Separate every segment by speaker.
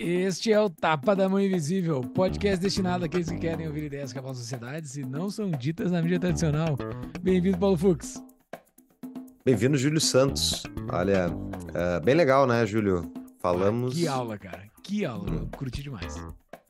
Speaker 1: Este é o Tapa da Mão Invisível, podcast destinado àqueles que querem ouvir ideias que abalam sociedades e não são ditas na mídia tradicional. Bem-vindo, Paulo Fux.
Speaker 2: Bem-vindo, Júlio Santos. Olha, Uh, bem legal, né, Júlio? Falamos. Ah, que aula,
Speaker 1: cara. Que aula. Hum. Curti demais.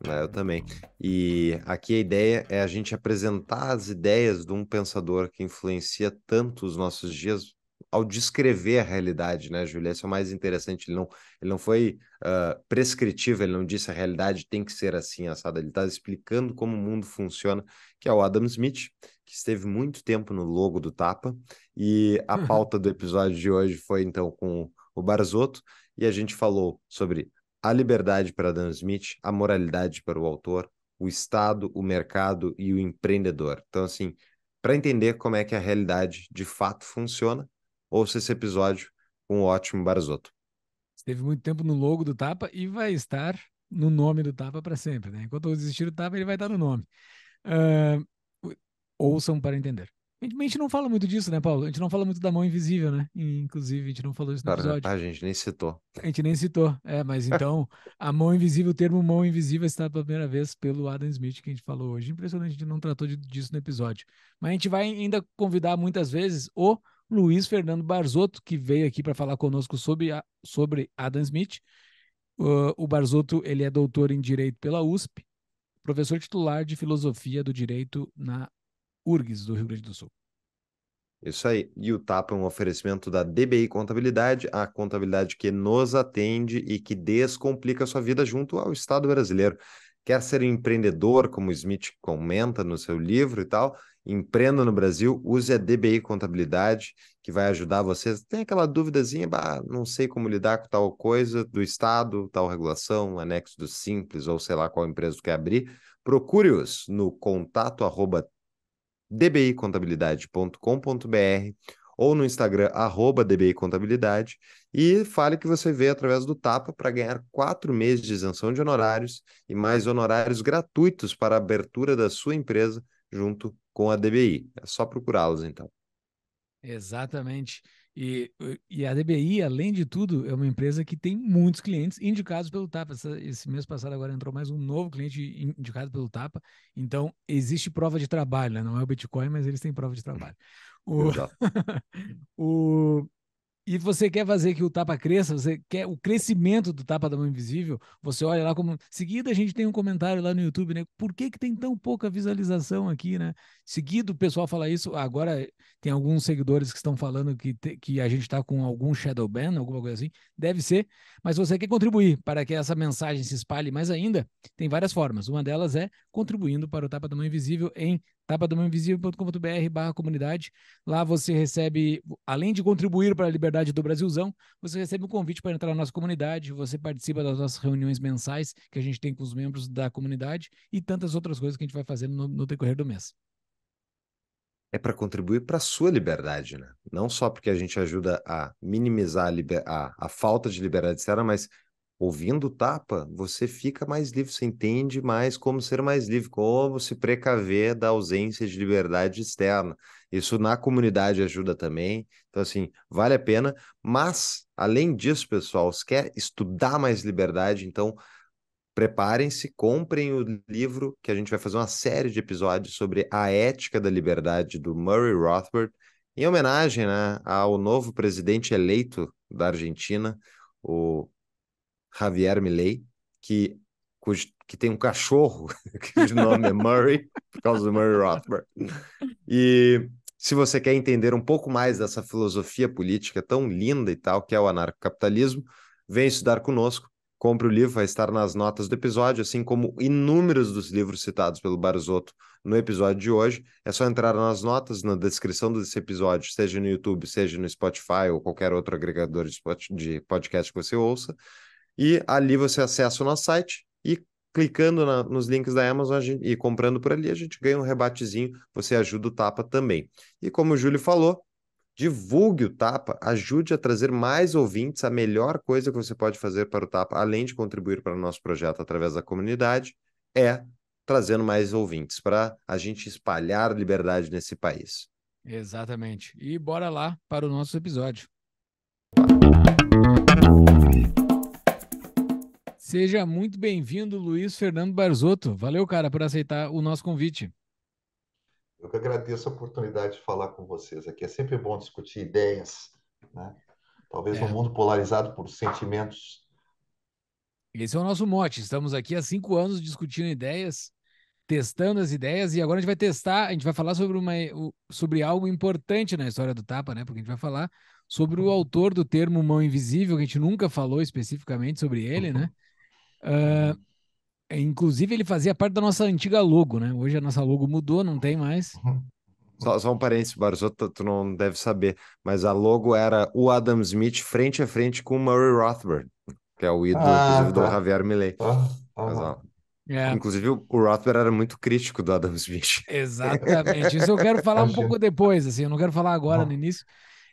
Speaker 2: É, eu também. E aqui a ideia é a gente apresentar as ideias de um pensador que influencia tanto os nossos dias ao descrever a realidade, né, Júlia? Isso é o mais interessante. Ele não, ele não foi uh, prescritivo, ele não disse a realidade tem que ser assim, assada. Ele está explicando como o mundo funciona, que é o Adam Smith, que esteve muito tempo no logo do Tapa. E a pauta do episódio de hoje foi, então, com o Barzotto, e a gente falou sobre a liberdade para Adam Smith, a moralidade para o autor, o Estado, o mercado e o empreendedor. Então, assim, para entender como é que a realidade de fato funciona, ouça esse episódio com um o ótimo Barzotto.
Speaker 1: Esteve muito tempo no logo do Tapa e vai estar no nome do Tapa para sempre. Né? Enquanto eu existir o Tapa, ele vai estar no nome. Uh, ouçam para entender. A gente não fala muito disso, né, Paulo? A gente não fala muito da mão invisível, né? Inclusive, a gente não falou isso no Cara, tá, A gente nem citou. A gente nem citou. É, mas então, a mão invisível, o termo mão invisível está pela primeira vez pelo Adam Smith que a gente falou hoje. Impressionante, a gente não tratou disso no episódio. Mas a gente vai ainda convidar muitas vezes o Luiz Fernando Barzotto, que veio aqui para falar conosco sobre, a, sobre Adam Smith. Uh, o Barzotto, ele é doutor em Direito pela USP, professor titular de Filosofia do Direito na URGS do Rio Grande do Sul.
Speaker 2: Isso aí. E o TAP é um oferecimento da DBI Contabilidade, a contabilidade que nos atende e que descomplica a sua vida junto ao Estado brasileiro. Quer ser empreendedor, como Smith comenta no seu livro e tal? Empreenda no Brasil, use a DBI Contabilidade, que vai ajudar vocês. Tem aquela duvidazinha, bah, não sei como lidar com tal coisa do Estado, tal regulação, anexo do Simples, ou sei lá qual empresa tu quer abrir. Procure-os no contato arroba dbicontabilidade.com.br ou no Instagram, arroba dbicontabilidade, e fale que você vê através do TAPA para ganhar quatro meses de isenção de honorários e mais honorários gratuitos para a abertura da sua empresa junto com a DBI. É só procurá-los, então.
Speaker 1: Exatamente. E, e, a DBI, além de tudo, é uma empresa que tem muitos clientes indicados pelo TAPA. Esse mês passado agora entrou mais um novo cliente indicado pelo TAPA. Então, existe prova de trabalho, né? Não é o Bitcoin, mas eles têm prova de trabalho. O, o, e você quer fazer que o tapa cresça, você quer o crescimento do tapa da mão invisível, você olha lá como. Seguida a gente tem um comentário lá no YouTube, né? Por que, que tem tão pouca visualização aqui, né? Seguido o pessoal fala isso. Agora tem alguns seguidores que estão falando que, te... que a gente está com algum shadow ban, alguma coisa assim. Deve ser. Mas você quer contribuir para que essa mensagem se espalhe mais ainda? Tem várias formas. Uma delas é contribuindo para o tapa da mão invisível em tapadomaoinvisível.com.br barra comunidade. Lá você recebe, além de contribuir para a liberdade do Brasilzão, você recebe um convite para entrar na nossa comunidade, você participa das nossas reuniões mensais que a gente tem com os membros da comunidade e tantas outras coisas que a gente vai fazendo no, no decorrer do mês.
Speaker 2: É para contribuir para a sua liberdade, né? Não só porque a gente ajuda a minimizar a, a, a falta de liberdade externa, mas ouvindo tapa, você fica mais livre, você entende mais como ser mais livre, como se precaver da ausência de liberdade externa. Isso na comunidade ajuda também. Então, assim, vale a pena. Mas, além disso, pessoal, se quer estudar mais liberdade, então preparem-se, comprem o livro que a gente vai fazer uma série de episódios sobre a ética da liberdade do Murray Rothbard, em homenagem né, ao novo presidente eleito da Argentina, o Javier Milley, que, cujo, que tem um cachorro cujo nome é Murray, por causa do Murray Rothbard. E se você quer entender um pouco mais dessa filosofia política tão linda e tal, que é o anarcocapitalismo, vem estudar conosco. Compre o livro, vai estar nas notas do episódio, assim como inúmeros dos livros citados pelo Barzotto no episódio de hoje. É só entrar nas notas, na descrição desse episódio, seja no YouTube, seja no Spotify ou qualquer outro agregador de podcast que você ouça. E ali você acessa o nosso site e clicando na, nos links da Amazon gente, e comprando por ali, a gente ganha um rebatezinho, você ajuda o Tapa também. E como o Júlio falou, divulgue o Tapa, ajude a trazer mais ouvintes, a melhor coisa que você pode fazer para o Tapa, além de contribuir para o nosso projeto através da comunidade, é trazendo mais ouvintes para a gente espalhar liberdade nesse país.
Speaker 1: Exatamente. E bora lá para o nosso episódio. Seja muito bem-vindo, Luiz Fernando Barzotto. Valeu, cara, por aceitar o nosso convite.
Speaker 3: Eu que agradeço a oportunidade de falar com vocês aqui. É sempre bom discutir ideias, né? Talvez é. um mundo polarizado por sentimentos.
Speaker 1: Esse é o nosso mote. Estamos aqui há cinco anos discutindo ideias, testando as ideias, e agora a gente vai testar, a gente vai falar sobre, uma, sobre algo importante na história do Tapa, né? Porque a gente vai falar sobre o uhum. autor do termo mão invisível, que a gente nunca falou especificamente sobre ele, né? Uhum. Uh, inclusive, ele fazia parte da nossa antiga logo, né? Hoje a nossa logo mudou, não tem mais.
Speaker 2: Só, só um parênteses, Barzotto, tu não deve saber, mas a logo era o Adam Smith frente a frente com o Murray Rothbard, que é o ídolo ah, tá. do Javier Millet. Ah, ah, é. Inclusive, o Rothbard era muito crítico do Adam Smith.
Speaker 1: Exatamente. Isso eu quero falar um pouco depois, assim, eu não quero falar agora no início.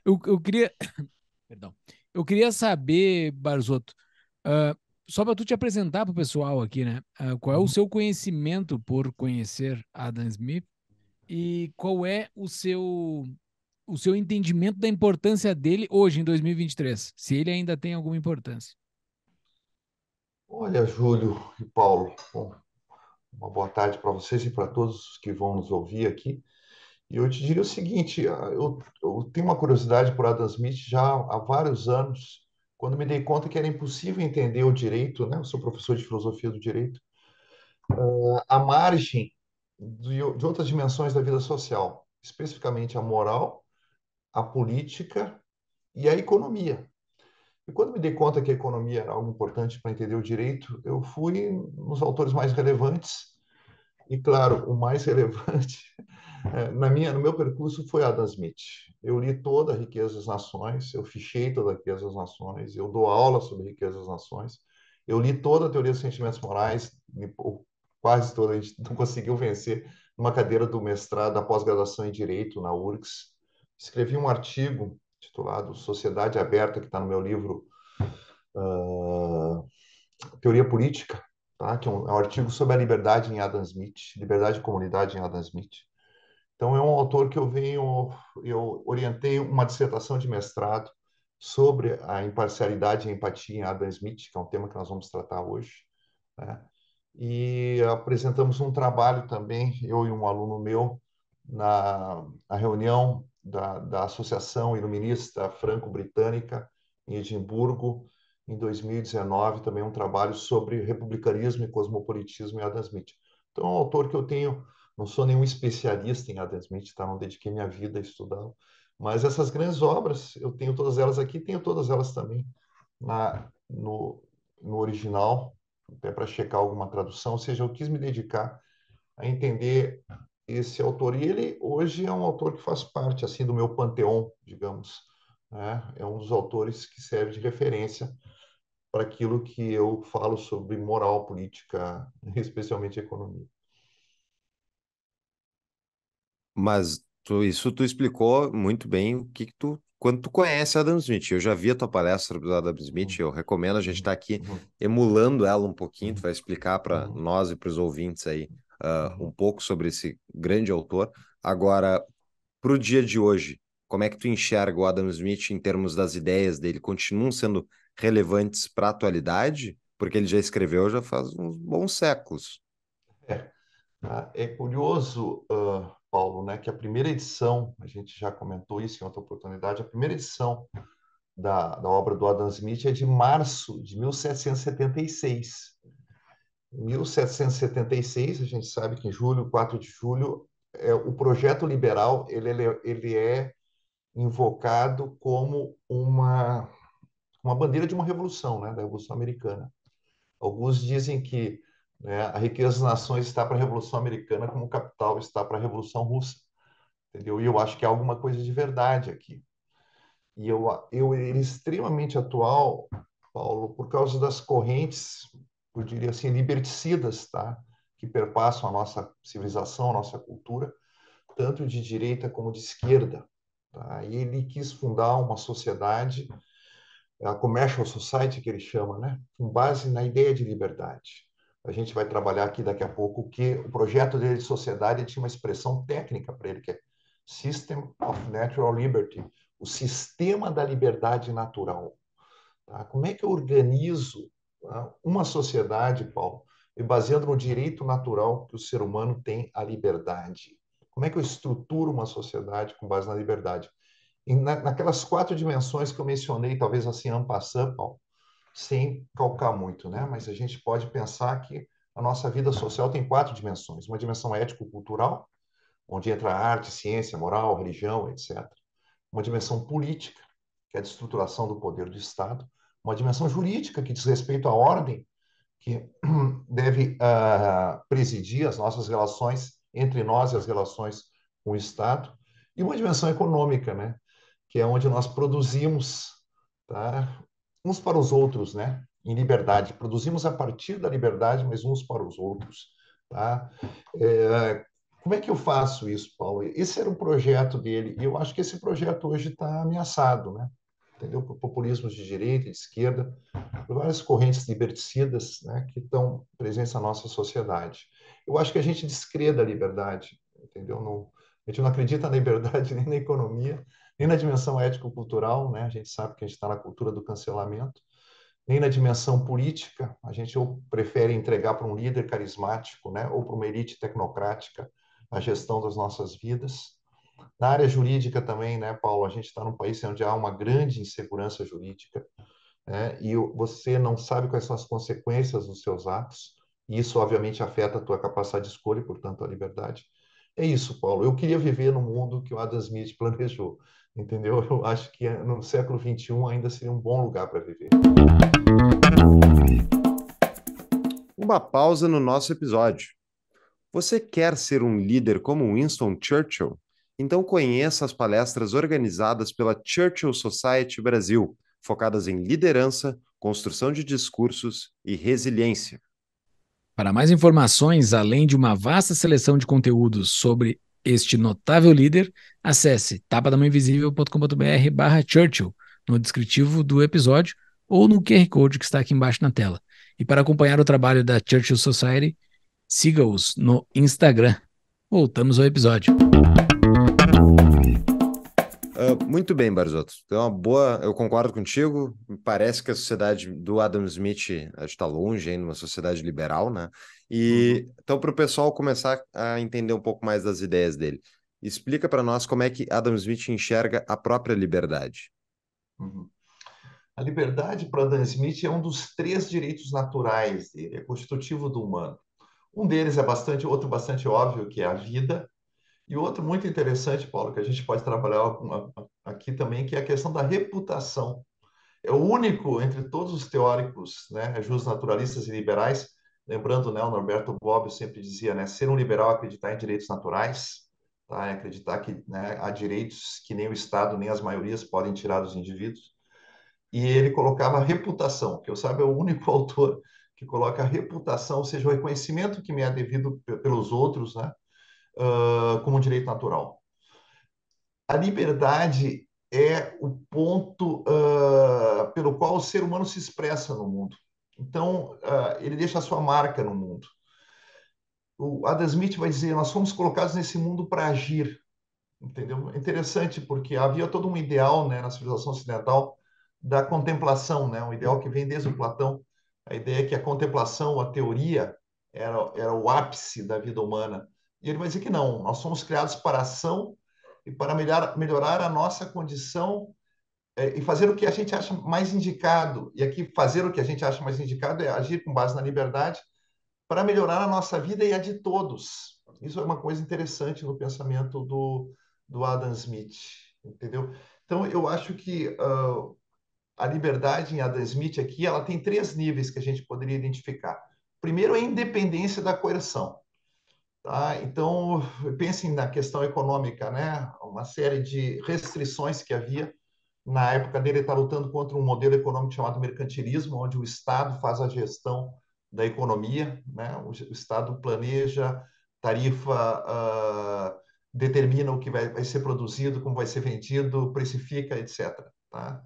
Speaker 1: Eu, eu queria. Perdão. Eu queria saber, Barzotto, uh, ah, só para tu te apresentar para o pessoal aqui, né? Uh, qual é o uhum. seu conhecimento por conhecer Adam Smith e qual é o seu o seu entendimento da importância dele hoje em 2023? Se ele ainda tem alguma
Speaker 3: importância? Olha, Júlio e Paulo, bom, uma boa tarde para vocês e para todos que vão nos ouvir aqui. E eu te diria o seguinte: ah, eu, eu tenho uma curiosidade por Adam Smith já há vários anos quando me dei conta que era impossível entender o direito, né? Eu sou professor de filosofia do direito, uh, ah, a margem de, de outras dimensões da vida social, especificamente a moral, a política e a economia. E quando me dei conta que a economia era algo importante para entender o direito, eu fui nos autores mais relevantes. E, claro, o mais relevante é, na minha, no meu percurso foi Adam Smith. Eu li toda a Riqueza das Nações, eu fichei toda a Riqueza das Nações, eu dou aula sobre a Riqueza das Nações, eu li toda a Teoria dos Sentimentos Morais, quase toda, a gente não conseguiu vencer numa cadeira do mestrado, da pós-graduação em Direito na URGS. Escrevi um artigo titulado Sociedade Aberta, que está no meu livro uh, Teoria Política, tá? que é um, é um, artigo sobre a liberdade em Adam Smith, liberdade e comunidade em Adam Smith. Então, é um autor que eu venho, eu orientei uma dissertação de mestrado sobre a imparcialidade e empatia em Adam Smith, que é um tema que nós vamos tratar hoje, né? E apresentamos um trabalho também, eu e um aluno meu, na, na reunião da, da Associação Iluminista Franco-Britânica em Edimburgo, em 2019, também um trabalho sobre republicanismo e cosmopolitismo em Adam Smith. Então, é um autor que eu tenho não sou nenhum especialista em Adam Smith, tá? não dediquei minha vida a estudá-lo. Mas essas grandes obras, eu tenho todas elas aqui, tenho todas elas também na, no, no original, até para checar alguma tradução. Ou seja, eu quis me dedicar a entender esse autor. E ele hoje é um autor que faz parte assim do meu panteão, digamos. Né? É um dos autores que serve de referência para aquilo que eu falo sobre moral política, especialmente economia.
Speaker 2: Mas tu, isso tu explicou muito bem o que, que tu quando tu conhece Adam Smith. Eu já vi a tua palestra do Adam Smith, uhum. eu recomendo a gente estar uhum. tá aqui uhum. emulando ela um pouquinho, tu vai explicar para nós e para os ouvintes aí uh, um pouco sobre esse grande autor. Agora, para o dia de hoje, como é que tu enxerga o Adam Smith em termos das ideias dele? Continuam sendo relevantes para a atualidade? Porque ele já escreveu já faz uns bons séculos.
Speaker 3: É, ah, é curioso... Uh Paulo, né, que a primeira edição, a gente já comentou isso em outra oportunidade, a primeira edição da, da obra do Adam Smith é de março de 1776. 1776, a gente sabe que em julho, 4 de julho, é, o projeto liberal ele, ele, ele é invocado como uma, uma bandeira de uma revolução, né, da Revolução Americana. Alguns dizem que né? A riqueza das nações está para a Revolução Americana como o capital está para a Revolução Russa. Entendeu? E eu acho que há alguma coisa de verdade aqui. E eu, eu, ele é extremamente atual, Paulo, por causa das correntes, eu diria assim, liberticidas, tá? que perpassam a nossa civilização, a nossa cultura, tanto de direita como de esquerda. Tá? E ele quis fundar uma sociedade, a Commercial Society, que ele chama, né? com base na ideia de liberdade. A gente vai trabalhar aqui daqui a pouco que o projeto dele de sociedade tinha uma expressão técnica para ele, que é System of Natural Liberty, o sistema da liberdade natural. Tá? Como é que eu organizo tá? uma sociedade, Paulo, e baseando no direito natural que o ser humano tem à liberdade? Como é que eu estruturo uma sociedade com base na liberdade? Na, naquelas quatro dimensões que eu mencionei, talvez assim, ampassando, Paulo, sem calcar muito, né? Mas a gente pode pensar que a nossa vida social tem quatro dimensões: uma dimensão ético-cultural, onde entra arte, ciência, moral, religião, etc. Uma dimensão política, que é a estruturação do poder do Estado. Uma dimensão jurídica, que diz respeito à ordem, que deve uh, presidir as nossas relações entre nós e as relações com o Estado. E uma dimensão econômica, né? que é onde nós produzimos tá? uns para os outros, né? Em liberdade. Produzimos a partir da liberdade, mas uns para os outros, tá? É, como é que eu faço isso, Paulo? Esse era um projeto dele, e eu acho que esse projeto hoje está ameaçado, né? Entendeu? Por populismos de direita, de esquerda, por várias correntes liberticidas né, que estão presentes na nossa sociedade. Eu acho que a gente descrê a liberdade, entendeu? Não, a gente não acredita na liberdade nem na economia, nem na dimensão ético-cultural, né? a gente sabe que a gente está na cultura do cancelamento, nem na dimensão política, a gente ou prefere entregar para um líder carismático né? ou para uma elite tecnocrática a gestão das nossas vidas. Na área jurídica também, né, Paulo, a gente está num país onde há uma grande insegurança jurídica né? e você não sabe quais são as consequências dos seus atos, e isso obviamente afeta a tua capacidade de escolha e, portanto, a liberdade. É isso, Paulo. Eu queria viver no mundo que o Adam Smith planejou, entendeu? Eu acho que eh, no século XXI ainda seria um bom lugar para viver.
Speaker 2: Uma pausa no nosso episódio. Você quer ser um líder como Winston Churchill? Então conheça as palestras organizadas pela Churchill Society Brasil, focadas em liderança, construção de discursos e resiliência. Para mais
Speaker 1: informações, além de uma vasta seleção de conteúdos sobre este notável líder, acesse tapadamainvisível.com.br barra Churchill no descritivo do episódio ou no QR Code que está aqui embaixo na tela. E para acompanhar o trabalho da Churchill Society, siga-os no Instagram. Voltamos ao episódio.
Speaker 2: Uh, muito bem, Barzotto. Então, uma boa, eu concordo contigo. Parece que a sociedade do Adam Smith está longe, ainda uma sociedade liberal, né? E uhum. então, para o pessoal começar a entender um pouco mais das ideias dele, explica para nós como é que Adam Smith enxerga a própria liberdade. Uhum.
Speaker 3: A liberdade para Adam Smith é um dos três direitos naturais dele, é constitutivo do humano. Um deles é bastante, outro bastante óbvio, que é a vida, e outro muito interessante, Paulo, que a gente pode trabalhar aqui também, que é a questão da reputação. É o único entre todos os teóricos, né, naturalistas e liberais, lembrando, né, o Norberto Bobbio sempre dizia, né, ser um liberal é acreditar em direitos naturais, tá? É acreditar que né, há direitos que nem o Estado nem as maiorias podem tirar dos indivíduos. E ele colocava reputação, que eu saiba é o único autor que coloca reputação, ou seja, o reconhecimento que me é devido pelos outros, né? uh, como direito natural. A liberdade é o ponto uh, pelo qual o ser humano se expressa no mundo. Então, uh, ele deixa a sua marca no mundo. O Adam Smith vai dizer: nós fomos colocados nesse mundo para agir. Entendeu? É interessante, porque havia todo um ideal né, na civilização ocidental da contemplação, né? um ideal que vem desde o Platão. A ideia é que a contemplação, a teoria, era, era o ápice da vida humana. E ele vai dizer que não, nós somos criados para ação e para melhorar, melhorar a nossa condição é, e fazer o que a gente acha mais indicado. E aqui, fazer o que a gente acha mais indicado é agir com base na liberdade para melhorar a nossa vida e a de todos. Isso é uma coisa interessante no pensamento do, do Adam Smith, entendeu? Então, eu acho que uh, a liberdade em Adam Smith aqui, ela tem três níveis que a gente poderia identificar. Primeiro, é a independência da coerção. Tá? Então, pensem na questão econômica, né? uma série de restrições que havia. Na época dele, ele está lutando contra um modelo econômico chamado mercantilismo, onde o Estado faz a gestão da economia, né? o, Estado planeja, tarifa, uh, determina o que vai, vai ser produzido, como vai ser vendido, precifica, etc. Tá?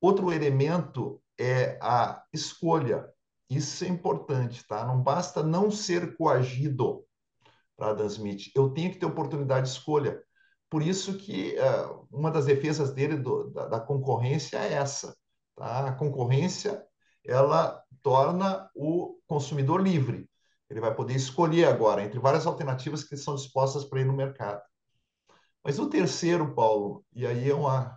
Speaker 3: Outro elemento é a escolha. Isso é importante, tá? Não basta não ser coagido, para Adam Smith. Eu tenho que ter oportunidade de escolha. Por isso que uh, uma das defesas dele do, da, da, concorrência é essa. Tá? A concorrência ela torna o consumidor livre. Ele vai poder escolher agora entre várias alternativas que são dispostas para ir no mercado. Mas o terceiro, Paulo, e aí é uma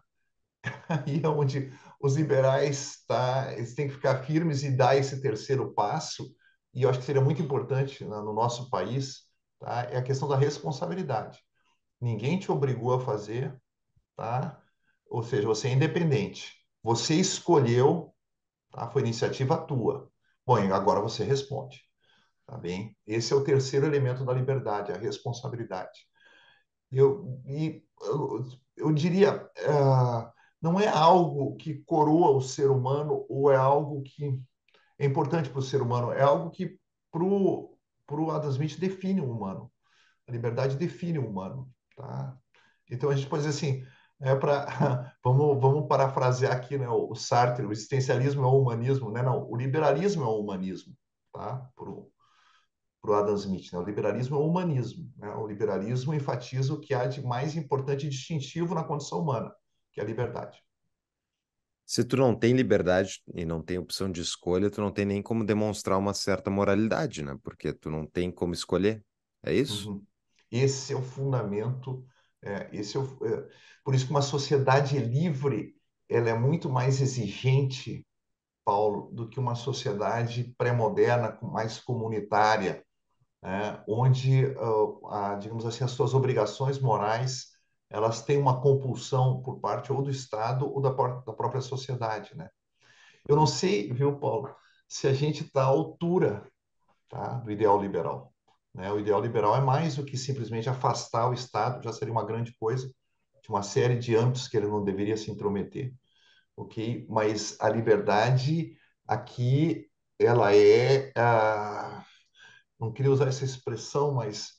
Speaker 3: aí é onde os liberais tá, eles têm que ficar firmes e dar esse terceiro passo. E eu acho que seria muito importante né, no nosso país tá? é a questão da responsabilidade. Ninguém te obrigou a fazer, tá? ou seja, você é independente. Você escolheu, tá? foi iniciativa tua. Bom, agora você responde. Tá bem? Esse é o terceiro elemento da liberdade, a responsabilidade. Eu, e, eu, eu diria, uh, não é algo que coroa o ser humano ou é algo que é importante para o ser humano, é algo que para o o Adam Smith define o humano. A liberdade define o humano, tá? Então a gente pode dizer assim, é para vamos vamos parafrasear aqui, né, o Sartre, o existencialismo é o humanismo, né? Não, o liberalismo é o humanismo, tá? Pro pro Adam Smith, né? O liberalismo é o humanismo, né? O liberalismo enfatiza o que há de mais importante e distintivo na condição humana, que é a liberdade.
Speaker 2: Se tu não tem liberdade e não tem opção de escolha, tu não tem nem como demonstrar uma certa moralidade, né? Porque tu não tem como escolher. É isso? Uhum.
Speaker 3: Esse é o fundamento. É, esse é, o, é, por isso que uma sociedade livre ela é muito mais exigente, Paulo, do que uma sociedade pré-moderna, mais comunitária, né? onde, uh, a, digamos assim, as suas obrigações morais elas têm uma compulsão por parte ou do Estado ou da, da própria sociedade, né? Eu não sei, viu, Paulo, se a gente está à altura tá, do ideal liberal. Né? O ideal liberal é mais do que simplesmente afastar o Estado, já seria uma grande coisa, de uma série de âmbitos que ele não deveria se intrometer, ok? Mas a liberdade aqui, ela é, ah, não queria usar essa expressão, mas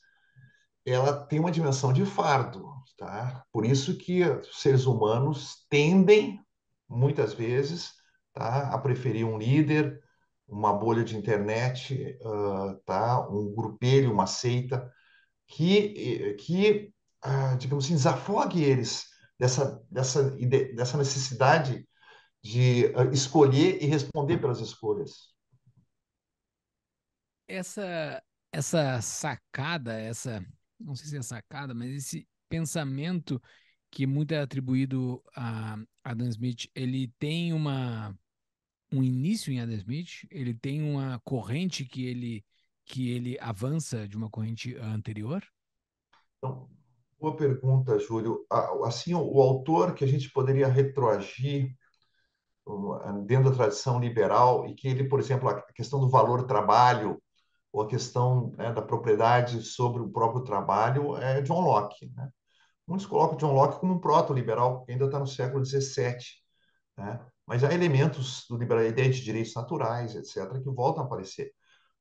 Speaker 3: ela tem uma dimensão de fardo, Tá? Por isso que os seres humanos tendem, muitas vezes, tá? a preferir um líder, uma bolha de internet, uh, tá? um grupelho, uma seita, que, que uh, digamos assim, desafogue eles dessa, dessa, dessa necessidade de uh, escolher e responder pelas escolhas.
Speaker 1: Essa, essa sacada, essa não sei se é sacada, mas esse, pensamento que muito é atribuído a Adam Smith, ele tem uma um início em Adam Smith, ele tem uma corrente que ele que ele avança de uma corrente anterior?
Speaker 3: Então, boa pergunta, Júlio. Assim, o autor que a gente poderia retroagir hum, dentro da tradição liberal e que ele, por exemplo, a questão do valor trabalho ou a questão né, da propriedade sobre o próprio trabalho é John Locke, né? Muitos colocam John Locke como um proto-liberal, que ainda está no século XVII. Né? Mas há elementos do liberalidade de direitos naturais, etc., que voltam a aparecer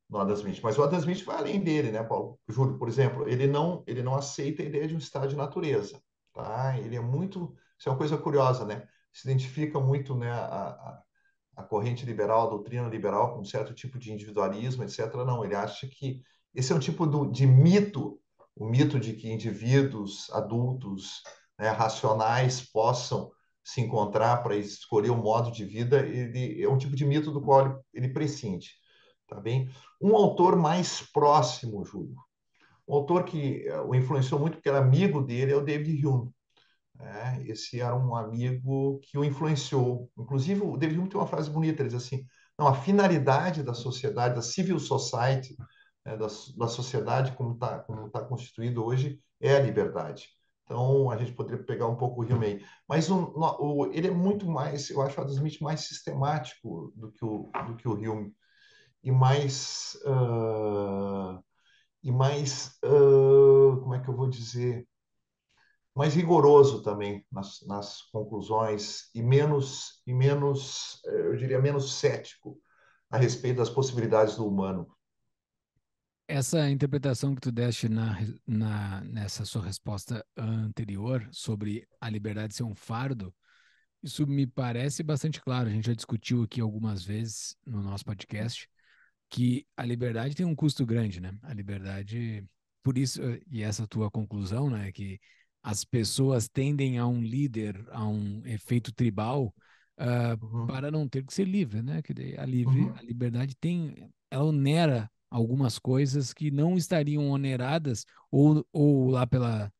Speaker 3: no Adam Smith. Mas o Adam Smith vai além dele, né, Paulo? Júlio, por exemplo, ele não, ele não aceita a ideia de um estado de natureza. Tá? Ele é muito. Isso é uma coisa curiosa, né? Se identifica muito né, a, a, a corrente liberal, a doutrina liberal, com um certo tipo de individualismo, etc. Não, ele acha que esse é um tipo do, de mito o mito de que indivíduos adultos né, racionais possam se encontrar para escolher um modo de vida, ele é um tipo de mito do qual ele prescinde, tá bem? Um autor mais próximo, Júlio, um autor que eh, o influenciou muito porque era amigo dele, é o David Hume. Né? Esse era um amigo que o influenciou. Inclusive, o David Hume tem uma frase bonita, ele diz assim, não, a finalidade da sociedade, da civil society, né, da, da sociedade como está como tá constituído hoje é a liberdade. Então, a gente poderia pegar um pouco o Rio May. Mas o, ele é muito mais, eu acho, o Adam Smith mais sistemático do que o, do que o Hume. E mais. Uh, e mais. Uh, como é que eu vou dizer? Mais rigoroso também nas, nas conclusões e menos, e menos, eh, eu diria, menos cético a respeito das possibilidades do humano.
Speaker 1: Essa interpretação que tu deste na, na, nessa sua resposta anterior sobre a liberdade ser um fardo, isso me parece bastante claro. A gente já discutiu aqui algumas vezes no nosso podcast que a liberdade tem um custo grande, né? A liberdade, por isso, e essa tua conclusão, né, que as pessoas tendem a um líder, a um efeito tribal, uh, uhum. para não ter que ser livre, né? Que a, livre, uhum. a liberdade tem, ela onera algumas coisas que não estariam oneradas ou, ou lá pela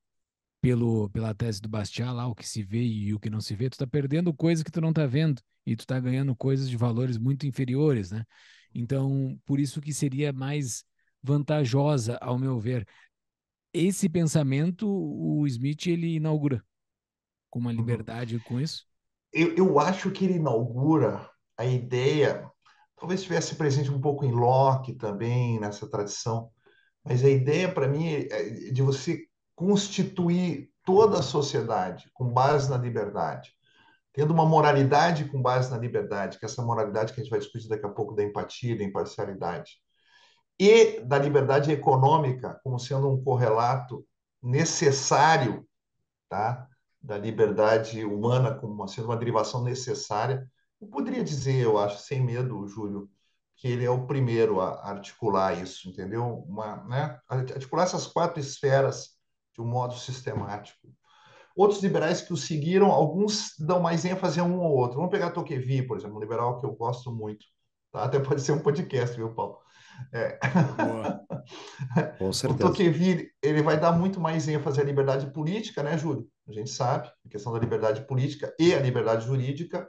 Speaker 1: pelo pela tese do Bastiat lá o que se vê e o que não se vê tu tá perdendo coisas que tu não tá vendo e tu tá ganhando coisas de valores muito inferiores né então por isso que seria mais vantajosa ao meu ver esse pensamento o Smith ele inaugura
Speaker 3: com uma uhum. liberdade com isso eu, eu acho que ele inaugura a ideia talvez estivesse presente um pouco em Locke também, nessa tradição, mas a ideia para mim é, é de você constituir toda a sociedade com base na liberdade, tendo uma moralidade com base na liberdade, que é essa moralidade que a gente vai discutir daqui a pouco da empatia, da imparcialidade, e da liberdade econômica como sendo um correlato necessário, tá? da liberdade humana como sendo uma derivação necessária eu poderia dizer, eu acho, sem medo, Júlio, que ele é o primeiro a articular isso, entendeu? Uma, né? Articular essas quatro esferas de um modo sistemático. Outros liberais que o seguiram, alguns dão mais ênfase a um ou outro. Vamos pegar Toquevi, por exemplo, um liberal que eu gosto muito. Tá? Até pode ser um podcast, viu, Paulo? É. Com certeza. O Tocqueville, ele vai dar muito mais ênfase à liberdade política, né, Júlio? A gente sabe, a questão da liberdade política e a liberdade jurídica,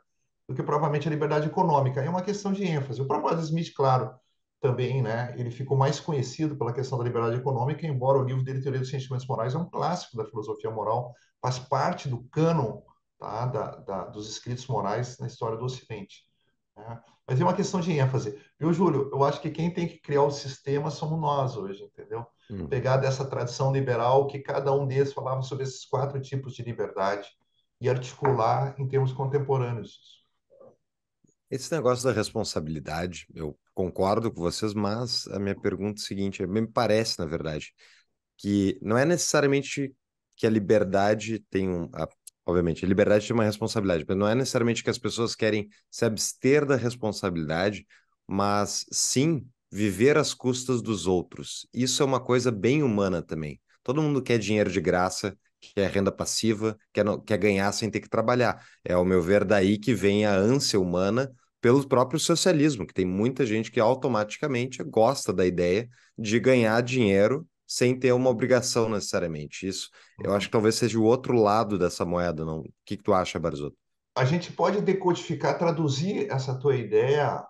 Speaker 3: do que propriamente a liberdade econômica. É uma questão de ênfase. O próprio Adam Smith, claro, também, né, ele ficou mais conhecido pela questão da liberdade econômica, embora o livro dele, Teoria dos Sentimentos Morais, é um clássico da filosofia moral, faz parte do cânon tá, da, da, dos escritos morais na história do Ocidente. Né? Mas é uma questão de ênfase. Viu, Júlio? Eu acho que quem tem que criar o sistema somos nós hoje, entendeu? Hum. Pegar dessa tradição liberal que cada um deles falava sobre esses quatro tipos de liberdade e articular em termos contemporâneos isso.
Speaker 2: Esse negócio da responsabilidade, eu concordo com vocês, mas a minha pergunta é a seguinte: é, me parece, na verdade, que não é necessariamente que a liberdade tem um. A, obviamente, a liberdade tem uma responsabilidade, mas não é necessariamente que as pessoas querem se abster da responsabilidade, mas sim viver às custas dos outros. Isso é uma coisa bem humana também. Todo mundo quer dinheiro de graça, quer renda passiva, quer, quer ganhar sem ter que trabalhar. É, ao meu ver, daí que vem a ânsia humana pelo próprio socialismo, que tem muita gente que automaticamente gosta da ideia de ganhar dinheiro sem ter uma obrigação necessariamente. Isso eu uhum. acho que talvez seja o outro lado dessa moeda. Não? O que, que tu acha, Barzotto?
Speaker 3: A gente pode decodificar, traduzir essa tua ideia,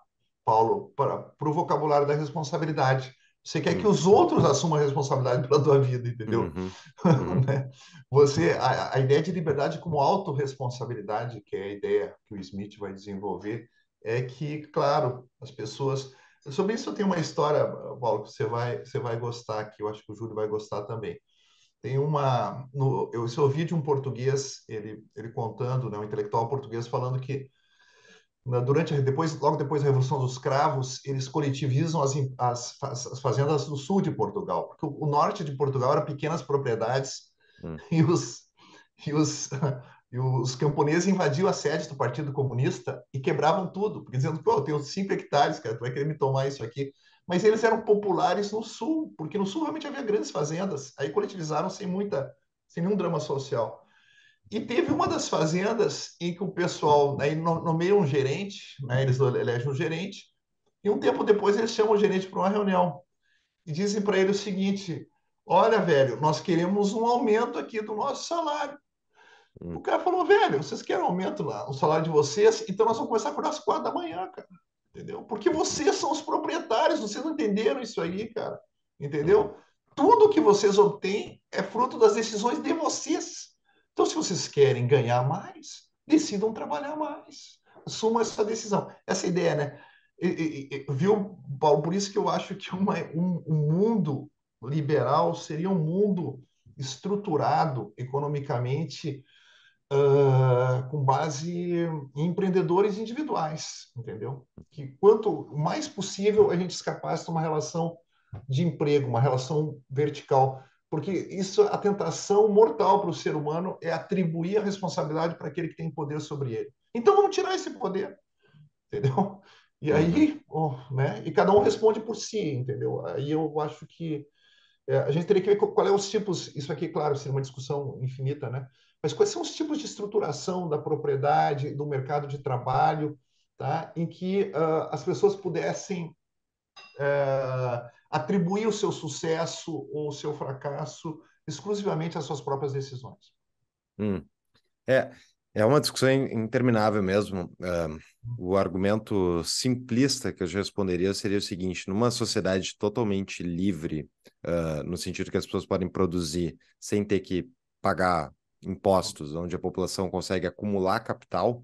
Speaker 3: Paulo, para o vocabulário da responsabilidade. Você quer que os uhum. outros assumam a responsabilidade pela tua vida, entendeu?
Speaker 2: Uhum. Uhum.
Speaker 3: Né? Você, a, a, ideia de liberdade como autorresponsabilidade, que é a ideia que o Smith vai desenvolver, é que, claro, as pessoas. Sobre isso eu tenho uma história, Paulo, que você vai, você vai gostar, que eu acho que o Júlio vai gostar também. Tem uma. No, eu ouvi de um português, ele, ele contando, né, um intelectual português, falando que durante depois logo depois da revolução dos cravos eles coletivizam as, as, as fazendas do sul de Portugal porque o, o norte de Portugal era pequenas propriedades hum. e os e os e os camponeses invadiam a sede do Partido Comunista e quebravam tudo, dizendo, pô, eu tenho cinco hectares, cara, tu vai querer me tomar isso aqui. Mas eles eram populares no Sul, porque no Sul realmente havia grandes fazendas. Aí coletivizaram sem muita, sem nenhum drama social. E teve uma das fazendas em que o pessoal né, nomeia um gerente, né, eles elegem um gerente, e um tempo depois eles chamam o gerente para uma reunião e dizem para ele o seguinte: Olha, velho, nós queremos um aumento aqui do nosso salário. Hum. O cara falou, velho, vocês querem aumento no salário de vocês, então nós vamos começar a acordar às quatro da manhã, cara. Entendeu? Porque vocês são os proprietários, vocês não entenderam isso aí, cara. Entendeu? Uhum. Tudo que vocês obtêm é fruto das decisões de vocês. Então, se vocês querem ganhar mais, decidam trabalhar mais. Assumam essa decisão. Essa ideia, né? E, e, e, viu, Paulo? Por isso que eu acho que é uma, um, um mundo liberal seria um mundo estruturado economicamente com base em empreendedores individuais, entendeu? Que quanto mais possível a gente se capacita uma relação de emprego, uma relação vertical, porque isso a tentação mortal para o ser humano é atribuir a responsabilidade para aquele que tem poder sobre ele. Então vamos tirar esse poder, entendeu? E aí, oh, né? E cada um responde por si, entendeu? Aí eu acho que é, a gente teria que ver qual é os tipos. Isso aqui, claro, seria uma discussão infinita, né? Mas quais são os tipos de estruturação da propriedade, do mercado de trabalho, tá? em que uh, as pessoas pudessem uh, atribuir o seu sucesso ou o seu fracasso exclusivamente às suas próprias decisões?
Speaker 2: Hum. É, é uma discussão interminável mesmo. Uh, o argumento simplista que eu responderia seria o seguinte: numa sociedade totalmente livre, uh, no sentido que as pessoas podem produzir sem ter que pagar impostos, onde a população consegue acumular capital,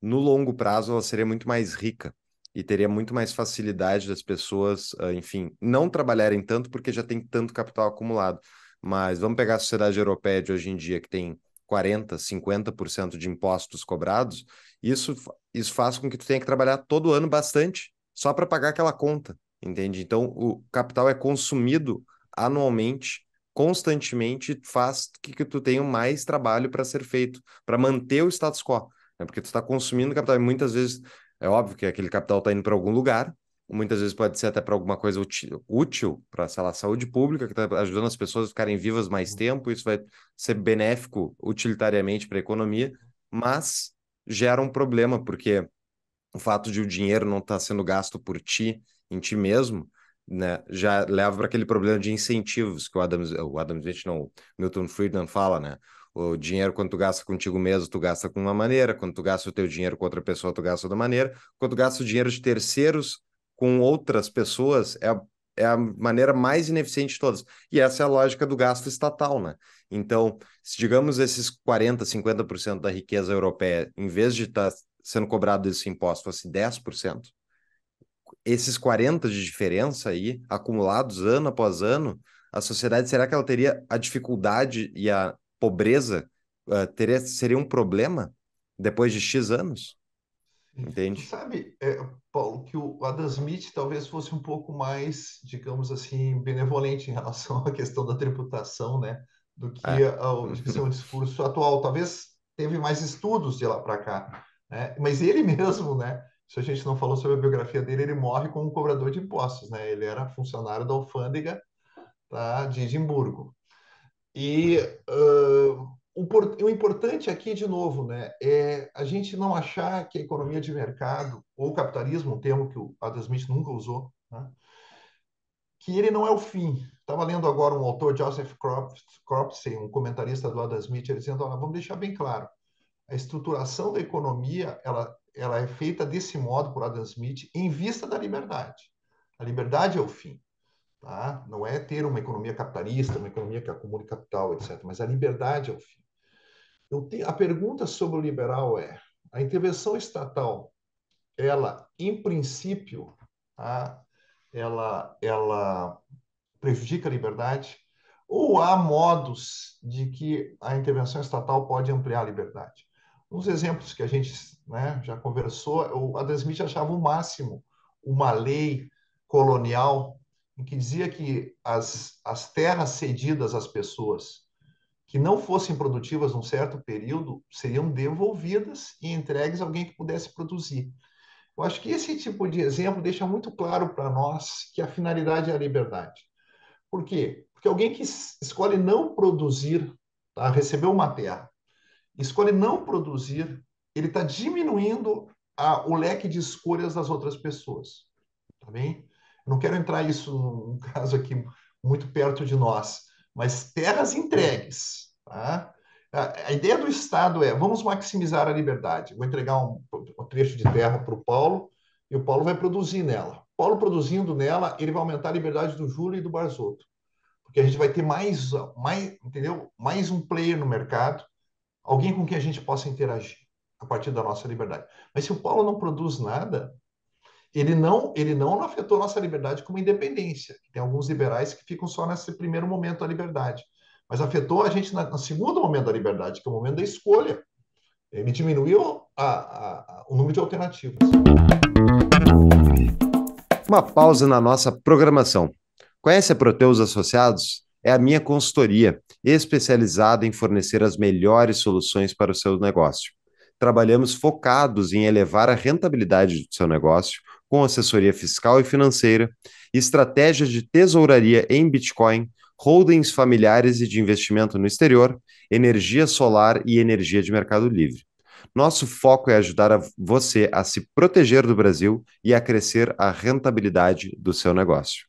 Speaker 2: no longo prazo ela seria muito mais rica e teria muito mais facilidade das pessoas, ah, enfim, não trabalharem tanto porque já tem tanto capital acumulado. Mas vamos pegar a sociedade europeia de hoje em dia, que tem 40%, 50% de impostos cobrados, isso, isso faz com que tu tenha que trabalhar todo ano bastante só para pagar aquela conta, entende? Então, o capital é consumido anualmente constantemente faz que, que tu tenha mais trabalho para ser feito, para manter o status quo, né? porque tu está consumindo capital e muitas vezes é óbvio que aquele capital está indo para algum lugar, muitas vezes pode ser até para alguma coisa útil, para, sei lá, a saúde pública, que está ajudando as pessoas a ficarem vivas mais uhum. tempo, isso vai ser benéfico utilitariamente para a economia, mas gera um problema, porque o fato de o dinheiro não estar tá sendo gasto por ti, em ti mesmo, né, já leva para aquele problema de incentivos que o Adam, o Adam Smith, não, o Milton Friedman fala, né? O dinheiro, quando tu gasta contigo mesmo, tu gasta com uma maneira, quando tu gasta o teu dinheiro com outra pessoa, tu gasta da maneira, quando tu gasta o dinheiro de terceiros com outras pessoas, é a, é a maneira mais ineficiente de todas. E essa é a lógica do gasto estatal, né? Então, se digamos esses 40, 50% da riqueza europeia, em vez de estar tá sendo cobrado esse imposto, fosse 10%, esses 40 de diferença aí, acumulados ano após ano, a sociedade, será que ela teria a dificuldade e a pobreza uh, teria, seria um problema depois de X anos? Entende?
Speaker 3: Sabe, é, Paulo, que o Adam Smith talvez fosse um pouco mais, digamos assim, benevolente em relação à questão da tributação, né? Do que é. ao tipo seu assim, discurso atual. Talvez teve mais estudos de lá para cá, né? Mas ele mesmo, né? se a gente não falou sobre a biografia dele, ele morre como cobrador de impostos, né? Ele era funcionário da alfândega tá, de Edimburgo. E uh, o, o, importante aqui, de novo, né, é a gente não achar que a economia de mercado ou capitalismo, um termo que o Adam Smith nunca usou, né, que ele não é o fim. Estava lendo agora um autor, Joseph Cropsey, um comentarista do Adam Smith, ele dizendo, vamos deixar bem claro, a estruturação da economia, ela ela é feita desse modo por Adam Smith em vista da liberdade. A liberdade é o fim, tá? Não é ter uma economia capitalista, uma economia que acumule capital, etc. Mas a liberdade é o fim. Tenho, a pergunta sobre o liberal é: a intervenção estatal, ela, em princípio, tá? ela, ela prejudica a liberdade? Ou há modos de que a intervenção estatal pode ampliar a liberdade? Uns exemplos que a gente né, já conversou, o Adam Smith achava o máximo uma lei colonial em que dizia que as, as terras cedidas às pessoas que não fossem produtivas num certo período seriam devolvidas e entregues a alguém que pudesse produzir. Eu acho que esse tipo de exemplo deixa muito claro para nós que a finalidade é a liberdade. Por quê? Porque alguém que escolhe não produzir, tá? recebeu uma terra, escolhe não produzir, ele está diminuindo a, o leque de escolhas das outras pessoas. Tá bem? Não quero entrar isso num caso aqui muito perto de nós, mas terras entregues. Tá? A, ideia do Estado é: vamos maximizar a liberdade. Vou entregar um, um trecho de terra para o Paulo e o Paulo vai produzir nela. Paulo produzindo nela, ele vai aumentar a liberdade do Júlio e do Barzotto, porque a gente vai ter mais, mais, entendeu? Mais um player no mercado alguém com quem a gente possa interagir a partir da nossa liberdade. Mas se o Paulo não produz nada, ele não, ele não afetou nossa liberdade como independência. Tem alguns liberais que ficam só nesse primeiro momento da liberdade, mas afetou a gente na, no segundo momento da liberdade, que é o momento da escolha. Ele diminuiu a, a, a, o número de alternativas.
Speaker 2: Uma pausa na nossa programação. Conhece a Proteus Associados? é a minha consultoria, especializada em fornecer as melhores soluções para o seu negócio. Trabalhamos focados em elevar a rentabilidade do seu negócio com assessoria fiscal e financeira, estratégias de tesouraria em Bitcoin, holdings familiares e de investimento no exterior, energia solar e energia de mercado livre. Nosso foco é ajudar a você a se proteger do Brasil e a crescer a rentabilidade do seu negócio.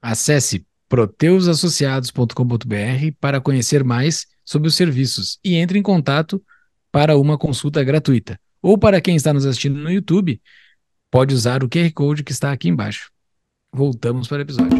Speaker 1: Acesse proteusassociados.com.br para conhecer mais sobre os serviços e entre em contato para uma consulta gratuita. Ou para quem está nos assistindo no YouTube, pode usar o QR Code que está aqui embaixo. Voltamos para o episódio.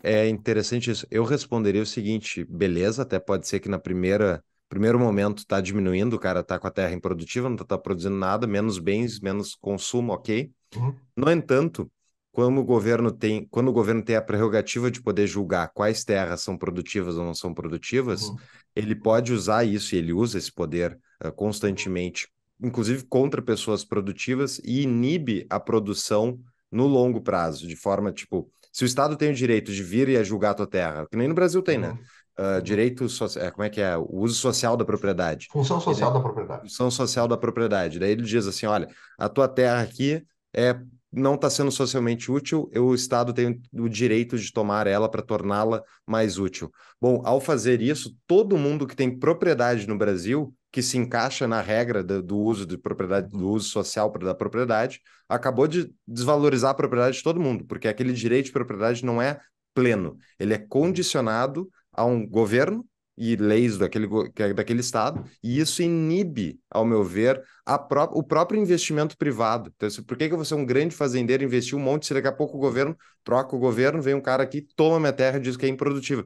Speaker 2: É interessante isso. Eu responderia o seguinte: beleza, até pode ser que na primeira primeiro momento está diminuindo, o cara está com a terra improdutiva, não está tá produzindo nada, menos bens, menos consumo, ok. Uhum. No entanto, quando o governo tem, quando o governo tem a prerrogativa de poder julgar quais terras são produtivas ou não são produtivas, uhum. ele pode usar isso e ele usa esse poder uh, constantemente, inclusive contra pessoas produtivas e inibe a produção no longo prazo, de forma tipo, se o Estado tem o direito de vir e julgar a tua terra, que nem no Brasil tem, né? uhum. né? Uh, direito é, como é que é o uso social da propriedade
Speaker 3: função social ele, da propriedade função
Speaker 2: social da propriedade daí ele diz assim olha a tua terra aqui é não está sendo socialmente útil, o Estado tem o direito de tomar ela para torná-la mais útil. Bom, ao fazer isso, todo mundo que tem propriedade no Brasil, que se encaixa na regra do, do uso de propriedade, do uso social da propriedade, acabou de desvalorizar a propriedade de todo mundo, porque aquele direito de propriedade não é pleno, ele é condicionado a um governo e leis daquele, é daquele Estado, e isso inibe, ao meu ver, pró o próprio investimento privado. Então, por que, que você é um grande fazendeiro, investiu um monte, se daqui a pouco o governo troca o governo, vem um cara aqui, toma minha terra e diz que é improdutiva?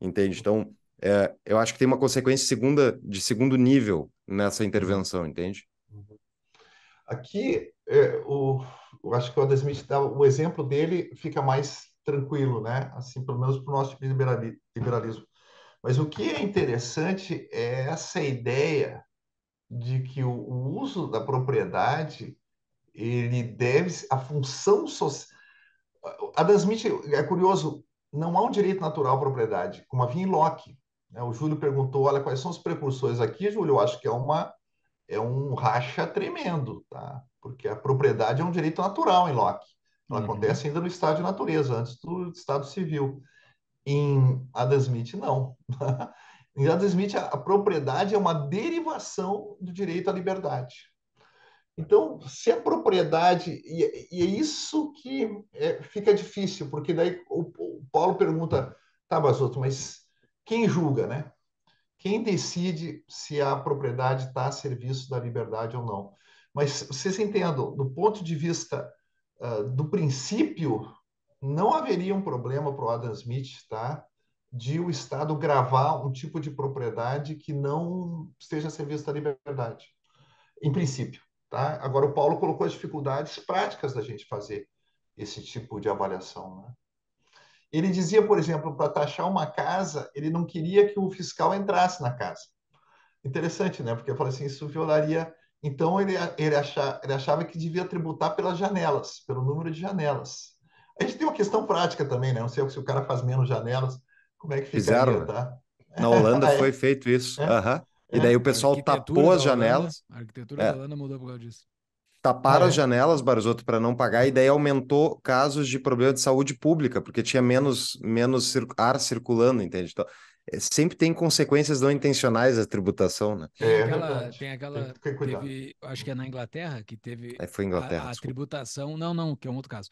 Speaker 2: Entende? Então, é, eu acho que tem uma consequência segunda, de segundo nível nessa uhum. intervenção, entende? Uhum.
Speaker 3: Aqui, é, o, eu acho que o Adesmith dá o exemplo dele, fica mais tranquilo, né? Assim, pelo menos para o nosso liberalismo mas o que é interessante é essa ideia de que o, o uso da propriedade ele deve a função social. Adam Smith é curioso, não há um direito natural à propriedade, como havia em Locke. Né? O Júlio perguntou, olha, quais são os precursores aqui, Júlio? Eu acho que é uma é um racha tremendo, tá? Porque a propriedade é um direito natural em Locke. Ela uhum. acontece ainda no estado de natureza, antes do estado civil. Em Adam Smith, não. em Adam Smith, a, a propriedade é uma derivação do direito à liberdade. Então, se a propriedade. E, é, e é isso que é, fica difícil, porque daí o, o Paulo pergunta, tá, Basoto, mas quem julga, né? Quem decide se a propriedade está a serviço da liberdade ou não? Mas vocês entendam, do ponto de vista uh, do princípio não haveria um problema para o Adam Smith, tá? De o Estado gravar um tipo de propriedade que não esteja a serviço da liberdade, em princípio, tá? Agora, o Paulo colocou as dificuldades práticas da gente fazer esse tipo de avaliação, né? Ele dizia, por exemplo, para taxar uma casa, ele não queria que o fiscal entrasse na casa. Interessante, né? Porque eu falei assim, isso violaria. Então ele, ele, achava, ele achava que devia tributar pelas janelas, pelo número de janelas. A gente tem uma questão prática também, né? Não sei se o cara faz menos janelas, como é que fica Fizeram, né? tá?
Speaker 2: Na Holanda é. foi feito isso. É. Uhum. E é. daí o pessoal tapou as janelas. Holanda, a arquitetura é. da
Speaker 3: Holanda mudou por causa disso.
Speaker 2: Taparam é. as janelas, Barzotto, para não pagar, e daí aumentou casos de problema de saúde pública, porque tinha menos, menos ar circulando, entende? Então, sempre tem consequências não intencionais a tributação, né? É, aquela, tem aquela, tem teve,
Speaker 1: acho que é na Inglaterra que teve é, foi Inglaterra, a, a tributação, não, não, que é um outro caso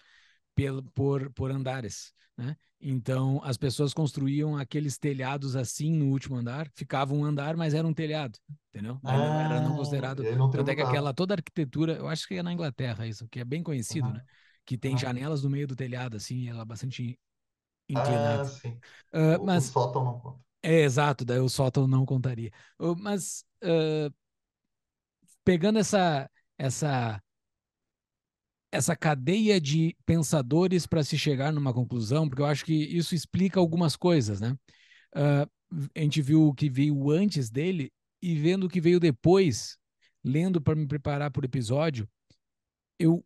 Speaker 1: pelo, por, por andares. Né? Então, as pessoas construíam aqueles telhados assim no último andar, ficava um andar, mas era um telhado, entendeu? Ah, não era não considerado. Não até que aquela toda arquitetura, eu acho que é na Inglaterra isso, que é bem conhecido, uhum. né? Que tem uhum. janelas no meio do telhado, assim, ela é bastante ah, inclinada. Ah, sim. Uh, o, mas... O sótão não conta. É, exato, daí o sótão não contaria. Uh, mas, uh, pegando essa, essa essa cadeia de pensadores para se chegar numa conclusão, porque eu acho que isso explica algumas coisas, né? Uh, a gente viu o que veio antes dele e vendo o que veio depois, lendo para me preparar para o episódio, eu,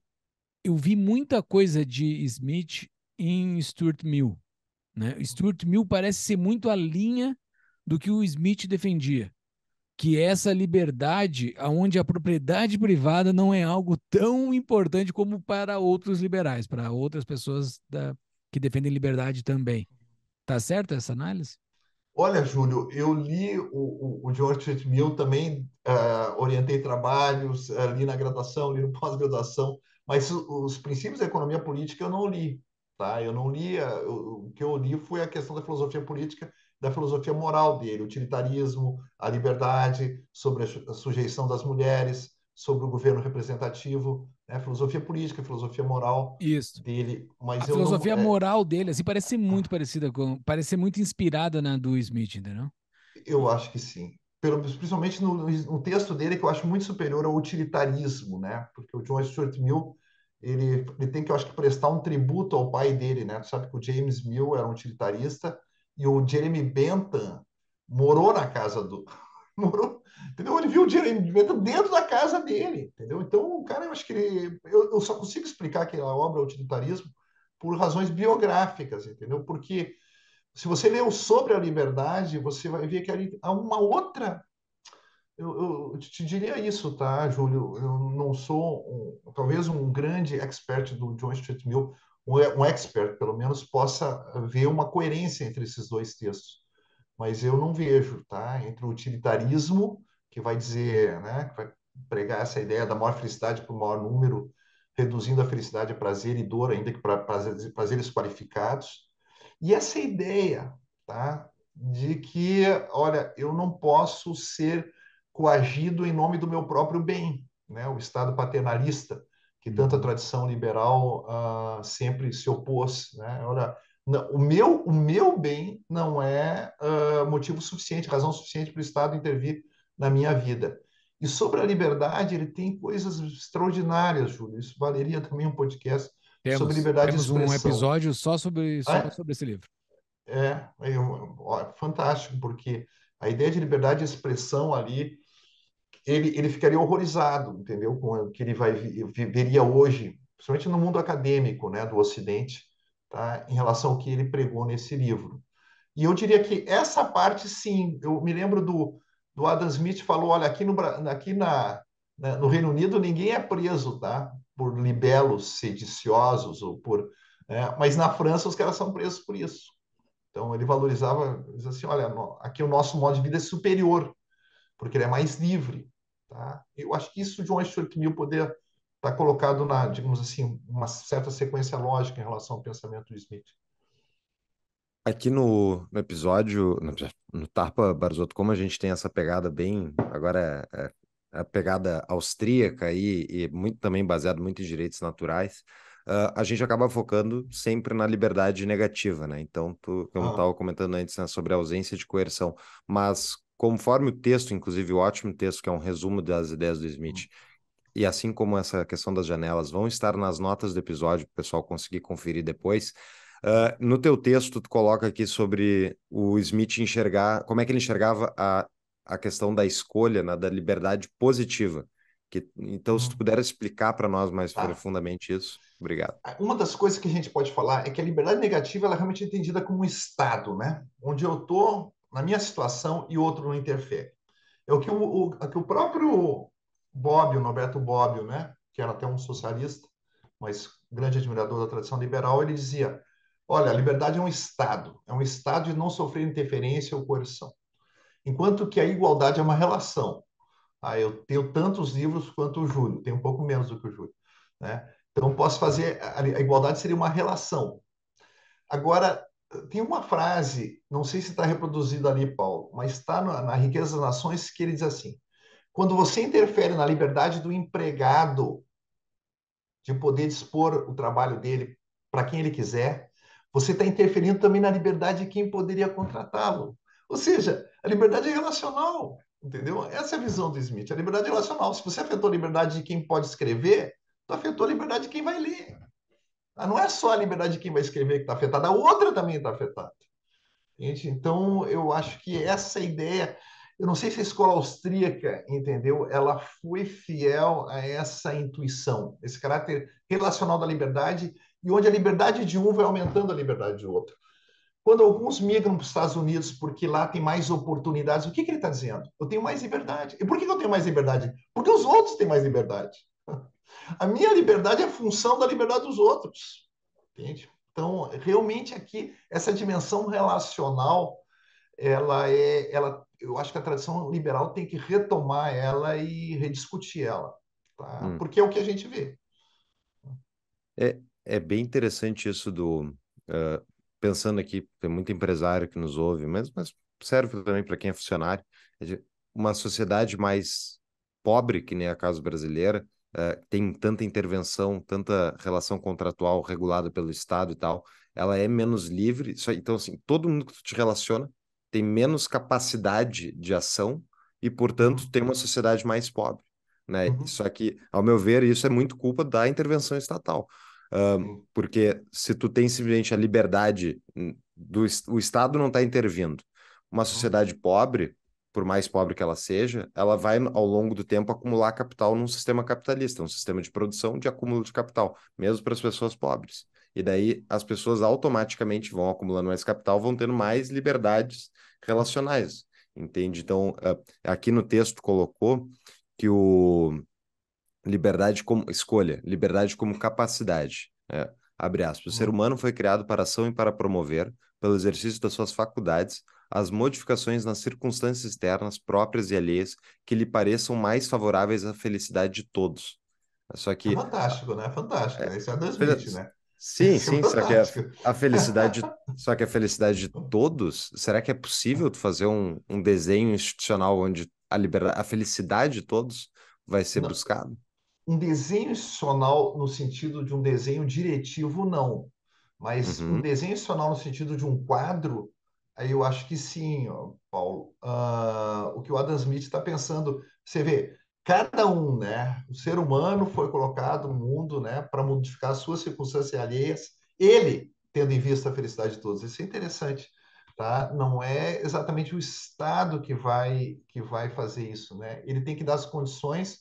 Speaker 1: eu vi muita coisa de Smith em Stuart Mill. Né? Stuart Mill parece ser muito a linha do que o Smith defendia que essa liberdade, onde a propriedade privada não é algo tão importante como para outros liberais, para outras pessoas da, que defendem liberdade também. Tá certo essa análise?
Speaker 3: Olha, Júlio, eu li o, o, o George Mill também, uh, orientei trabalhos, uh, li na graduação, li no pós-graduação, mas os, os princípios da economia política eu não li. Tá? Eu não lia, o que eu li foi a questão da filosofia política, da filosofia moral dele, o utilitarismo, a liberdade, sobre a sujeição das mulheres, sobre o governo representativo, né? filosofia política, filosofia moral Isso. dele. Mas a filosofia não, é
Speaker 1: moral é... dele assim, parece ser muito parecida com, parece ser muito inspirada na do Smith, não
Speaker 3: Eu acho que sim. Pelo, principalmente no, no, texto dele que eu acho muito superior ao utilitarismo, né? Porque o John Stuart Mill ele, ele tem que, eu acho que, prestar um tributo ao pai dele, né? Tu sabe que o James Mill era um utilitarista e o Jeremy Bentham morou na casa do... morou, entendeu? Ele viu o Jeremy Bentham dentro da casa dele, entendeu? Então, o cara, eu acho que ele... Eu, eu só consigo explicar aquela obra, é o utilitarismo, por razões biográficas, entendeu? Porque se você leu sobre a liberdade, você vai ver que ali há uma outra eu, eu, te diria isso, tá, Júlio? Eu não sou, um, talvez, um grande expert do John Stuart Mill, um expert, pelo menos, possa ver uma coerência entre esses dois textos. Mas eu não vejo, tá? Entre o utilitarismo, que vai dizer, né, que vai pregar essa ideia da maior felicidade para o maior número, reduzindo a felicidade a prazer e dor, ainda que para prazeres qualificados. E essa ideia, tá? De que, olha, eu não posso ser coagido em nome do meu próprio bem, né? o Estado paternalista, que uhum. tanta tradição liberal uh, sempre se opôs. Né? Olha, não, o, meu, o meu bem não é uh, motivo suficiente, razão suficiente para o Estado intervir na minha vida. E sobre a liberdade, ele tem coisas extraordinárias, Júlio. Isso valeria também um podcast temos, sobre liberdade temos de expressão. um episódio só sobre, só é? sobre esse livro. É, é, é, fantástico, porque a ideia de liberdade de expressão ali ele, ele ficaria horrorizado, entendeu? Com o que ele vai viveria hoje, principalmente no mundo acadêmico, né, do Ocidente, tá? Em relação ao que ele pregou nesse livro. E eu diria que essa parte, sim, eu me lembro do, do Adam Smith falou, olha, aqui no aqui na, na no Reino Unido ninguém é preso, tá? Por libelos sediciosos ou por, né? mas na França os caras são presos por isso. Então ele valorizava, diz assim, olha, aqui o nosso modo de vida é superior, porque ele é mais livre. Tá? Eu acho que isso de onde o Churkmill poder está colocado na, digamos assim, uma certa sequência lógica em relação ao pensamento do Smith.
Speaker 2: Aqui no, no episódio, no, no Tarpa Barzotto, como a gente tem essa pegada bem, agora é, é a é pegada austríaca e, e, muito, também baseado muito em direitos naturais, uh, a gente acaba focando sempre na liberdade negativa, né? Então, tu, como ah. eu estava comentando antes, né, sobre a ausência de coerção, mas conforme o texto, inclusive o ótimo texto, que é um resumo das ideias do Smith, uhum. e assim como essa questão das janelas, vão estar nas notas do episódio para o pessoal conseguir conferir depois. Uh, no teu texto, tu coloca aqui sobre o Smith enxergar, como é que ele enxergava a, a questão da escolha, né, da liberdade positiva. Que, então, se tu uhum. puder explicar para nós mais tá. profundamente isso, obrigado. Ah,
Speaker 3: uma das coisas que a gente pode falar é que a liberdade negativa ela é realmente entendida como um estado, né? Onde eu estou na minha situação e outro não interfere. É o que o, o, é o, que o próprio Bobbio, Norberto Bobbio, né, que era até um socialista, mas grande admirador da tradição liberal, ele dizia: olha, a liberdade é um estado, é um estado de não sofrer interferência ou coerção. Enquanto que a igualdade é uma relação. Ah, eu tenho tantos livros quanto o Júlio, tenho um pouco menos do que o Júlio, né? Então posso fazer a igualdade seria uma relação. Agora tem uma frase, não sei se está reproduzida ali, Paulo, mas está na, na Riqueza das Nações, que ele diz assim: quando você interfere na liberdade do empregado de poder dispor o trabalho dele para quem ele quiser, você está interferindo também na liberdade de quem poderia contratá-lo. Ou seja, a liberdade é relacional, entendeu? Essa é a visão do Smith, a liberdade é relacional. Se você afetou a liberdade de quem pode escrever, tu afetou a liberdade de quem vai ler. Ah, não é só a liberdade de quem vai escrever que está afetada, a outra também está afetada. Então, eu acho que essa ideia, eu não sei se a escola austríaca, entendeu? Ela foi fiel a essa intuição, esse caráter relacional da liberdade e onde a liberdade de um vai aumentando a liberdade de outro. Quando alguns migram para os Estados Unidos porque lá tem mais oportunidades, o que, que ele está dizendo? Eu tenho mais liberdade. E por que eu tenho mais liberdade? Porque os outros têm mais liberdade. A minha liberdade é função da liberdade dos outros. Entende? Então, realmente aqui, essa dimensão relacional, ela é. Ela, eu acho que a tradição liberal tem que retomar ela e rediscutir ela. Tá? Hum. Porque é o que a gente vê.
Speaker 2: É, é bem interessante isso do. Uh, pensando aqui, tem muito empresário que nos ouve, mas, mas serve também para quem é funcionário. É uma sociedade mais pobre, que nem a casa brasileira, uh, tem tanta intervenção, tanta relação contratual regulada pelo Estado e tal, ela é menos livre. Então, assim, todo mundo que tu te relaciona tem menos capacidade de ação e, portanto, uhum. tem uma sociedade mais pobre. Né? Uhum. Só que, ao meu ver, isso é muito culpa da intervenção estatal. porque se tu tem simplesmente a liberdade hum, do o Estado não está intervindo, uma uhum. sociedade pobre por mais pobre que ela seja, ela vai, ao longo do tempo, acumular capital num sistema capitalista, um sistema de produção de acúmulo de capital, mesmo para as pessoas pobres. E daí as pessoas automaticamente vão acumulando mais capital, vão tendo mais liberdades relacionais, entende? Então, ah, aqui no texto colocou que o liberdade como escolha, liberdade como capacidade. É, abre aspas. O ser hum. humano foi criado para ação e para promover, pelo exercício das suas faculdades, as modificações nas circunstâncias externas próprias e alheias que lhe pareçam mais favoráveis à felicidade de todos. Só que. É
Speaker 3: fantástico, né? É fantástico. É, né? Isso é 2020, fel... né?
Speaker 2: Sim, é sim, só que é a, a felicidade, só que a felicidade de todos, será que é possível fazer um, um desenho institucional onde a liberdade, a felicidade de todos vai ser não. buscado?
Speaker 3: Um desenho institucional no sentido de um desenho diretivo, não. Mas uhum. um desenho institucional no sentido de um quadro Aí eu acho que sim, ó, Paulo. Uh, o que o Adam Smith está pensando, você vê, cada um, né? O ser humano foi colocado no mundo, né, para modificar suas circunstâncias alheias. Ele tendo em vista a felicidade de todos. Isso é interessante, tá? Não é exatamente o Estado que vai que vai fazer isso, né? Ele tem que dar as condições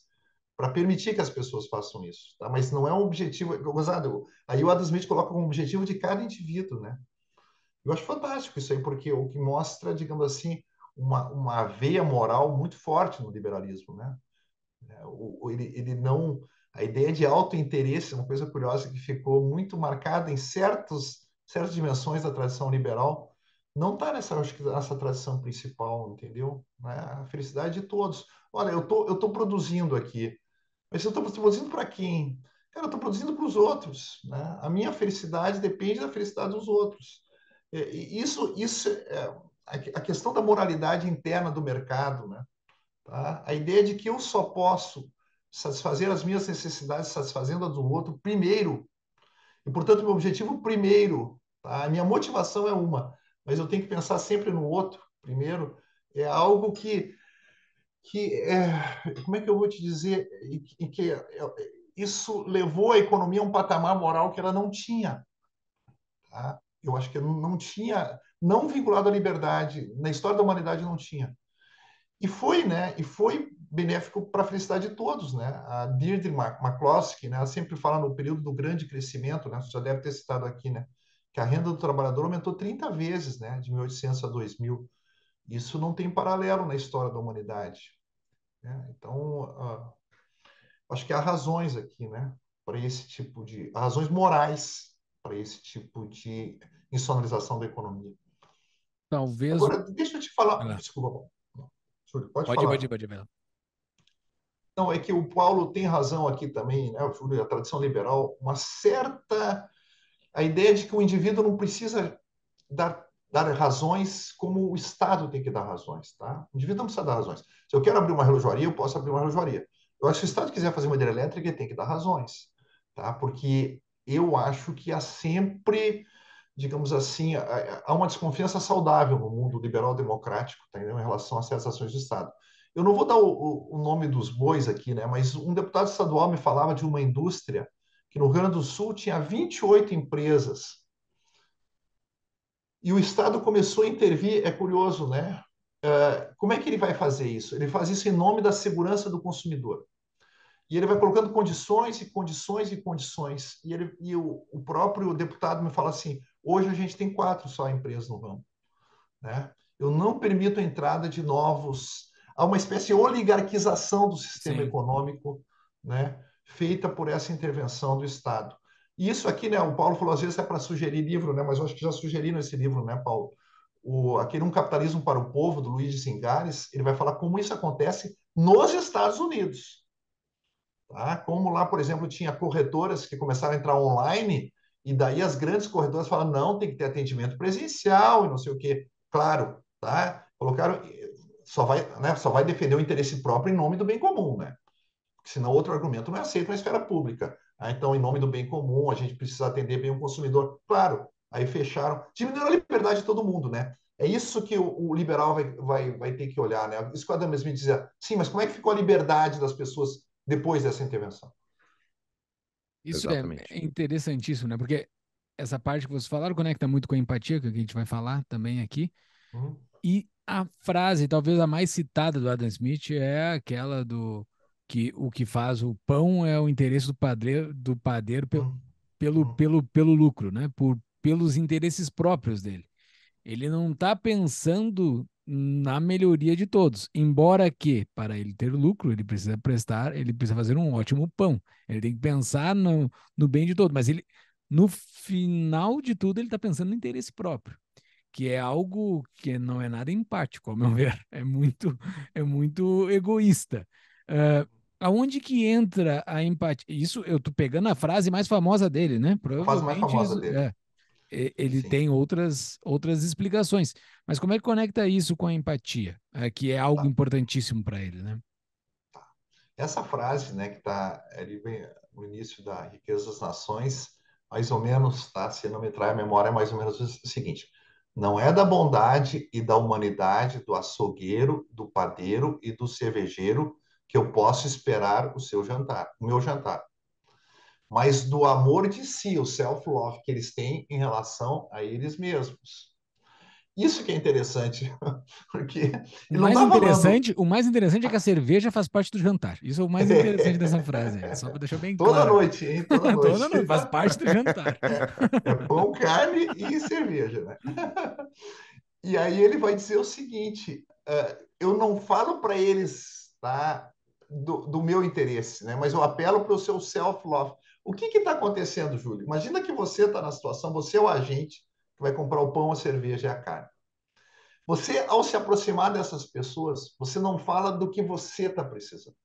Speaker 3: para permitir que as pessoas façam isso, tá? Mas não é um objetivo, gozado. Aí o Adam Smith coloca um objetivo de cada indivíduo, né? Eu acho fantástico isso aí, porque o que mostra, digamos assim, uma, uma veia moral muito forte no liberalismo, né? É, ele, ele não a ideia de autointeresse é uma coisa curiosa que ficou muito marcada em certos certas dimensões da tradição liberal não está nessa acho que nessa tradição principal entendeu né? a felicidade de todos olha eu tô eu tô produzindo aqui mas eu estou produzindo para quem cara eu estou produzindo para os outros né a minha felicidade depende da felicidade dos outros é, isso, isso é a questão da moralidade interna do mercado, né? Tá? A ideia de que eu só posso satisfazer as minhas necessidades satisfazendo as do outro primeiro. E, portanto, meu objetivo primeiro, tá? a minha motivação é uma, mas eu tenho que pensar sempre no outro primeiro. É algo que, que é, como é que eu vou te dizer, e, que é, isso levou a economia a um patamar moral que ela não tinha. Tá? Eu acho que não tinha, não vinculado à liberdade, na história da humanidade não tinha. E foi, né? E foi benéfico para a felicidade de todos, né? A Deirdre McCloskey, né? Ela sempre fala no período do grande crescimento, né? Você já deve ter citado aqui, né? Que a renda do trabalhador aumentou 30 vezes, né? De 1800 a 2000. Isso não tem paralelo na história da humanidade. Né? Então, uh, acho que há razões aqui, né? Para esse tipo de razões morais para esse tipo de insonorização da economia. Talvez. Agora, deixa eu te falar. Ah, Desculpa, Pode, pode falar. Pode, pode, pode. Não, é que o Paulo tem razão aqui também, né? A tradição liberal, uma certa. A ideia de que o indivíduo não precisa dar, dar razões como o Estado tem que dar razões, tá? O indivíduo não precisa dar razões. Se eu quero abrir uma relojaria, eu posso abrir uma relojaria. Eu acho que se o Estado quiser fazer uma hidrelétrica, ele tem que dar razões, tá? Porque eu acho que há sempre, digamos assim, há uma desconfiança saudável no mundo liberal democrático tá, em relação a certas ações do Estado. Eu não vou dar o, o, nome dos bois aqui, né, mas um deputado estadual me falava de uma indústria que no Rio Grande do Sul tinha 28 empresas. E o Estado começou a intervir, é curioso, né? Uh, como é que ele vai fazer isso? Ele faz isso em nome da segurança do consumidor. E ele vai colocando condições e condições e condições. E, ele, e o, o próprio deputado me fala assim: hoje a gente tem quatro só empresas no ramo. Né? Eu não permito a entrada de novos. Há uma espécie de oligarquização do sistema Sim. econômico né? feita por essa intervenção do Estado. E isso aqui, né, o Paulo falou, às vezes é para sugerir livro, né, mas eu acho que já sugeriram esse livro, né, Paulo? O, aquele Um Capitalismo para o Povo, do Luiz de Singares, ele vai falar como isso acontece nos Estados Unidos. Tá? Como lá, por exemplo, tinha corretoras que começaram a entrar online, e daí as grandes corretoras falaram, não, tem que ter atendimento presencial e não sei o quê. Claro, tá? colocaram, só vai, né, só vai defender o interesse próprio em nome do bem comum, né? Porque senão outro argumento não é aceito na esfera pública. Ah, então, em nome do bem comum, a gente precisa atender bem o consumidor. Claro, aí fecharam, diminuíram a liberdade de todo mundo, né? É isso que o, o liberal vai, vai, vai ter que olhar, né? Isso que o Adam Smith dizia, sim, mas como é que ficou a liberdade das pessoas depois dessa intervenção.
Speaker 1: Isso é Exatamente. é interessantíssimo, né? Porque essa parte que vocês falaram conecta muito com a empatia, que a gente vai falar também aqui. Uhum. E a frase, talvez a mais citada do Adam Smith, é aquela do que o que faz o pão é o interesse do padeiro, do padeiro uhum. pelo, uhum. pelo, pelo, pelo lucro, né? Por, pelos interesses próprios dele. Ele não está pensando na melhoria de todos. Embora que, para ele ter lucro, ele precisa prestar, ele precisa fazer um ótimo pão. Ele tem que pensar no, no bem de todos. Mas ele, no final de tudo, ele está pensando no interesse próprio, que é algo que não é nada empático, ao meu ver. É muito, é muito egoísta. Uh, aonde que entra a empatia? Isso, eu tô pegando a frase mais famosa dele, né? Provavelmente a frase mais famosa dele. É ele Sim. tem outras, outras explicações. Mas como é que conecta isso com a empatia, é, que é algo tá. importantíssimo para ele, né?
Speaker 3: Tá. Essa frase, né, que está ali no início da Riqueza das Nações, mais ou menos, tá? Se não me trai a memória, é mais ou menos o seguinte: não é da bondade e da humanidade do açougueiro, do padeiro e do cervejeiro que eu posso esperar o seu jantar, o meu jantar mas do amor de si, o self-love que eles têm em relação a eles mesmos. Isso que é interessante, porque o mais tá interessante,
Speaker 1: falando... o mais interessante é que a cerveja faz parte do jantar. Isso é o mais é. interessante dessa frase, só
Speaker 3: para deixar bem toda claro. noite, hein? Toda noite. toda noite. faz parte do jantar. É bom carne e cerveja, né? E aí ele vai dizer o seguinte: uh, eu não falo para eles, tá? Do, do, meu interesse, né? Mas eu apelo para o seu self-love. O que está acontecendo, Júlio? Imagina que você está na situação, você é o agente que vai comprar o pão, a cerveja e a carne. Você, ao se aproximar dessas pessoas, você não fala do que você está precisando.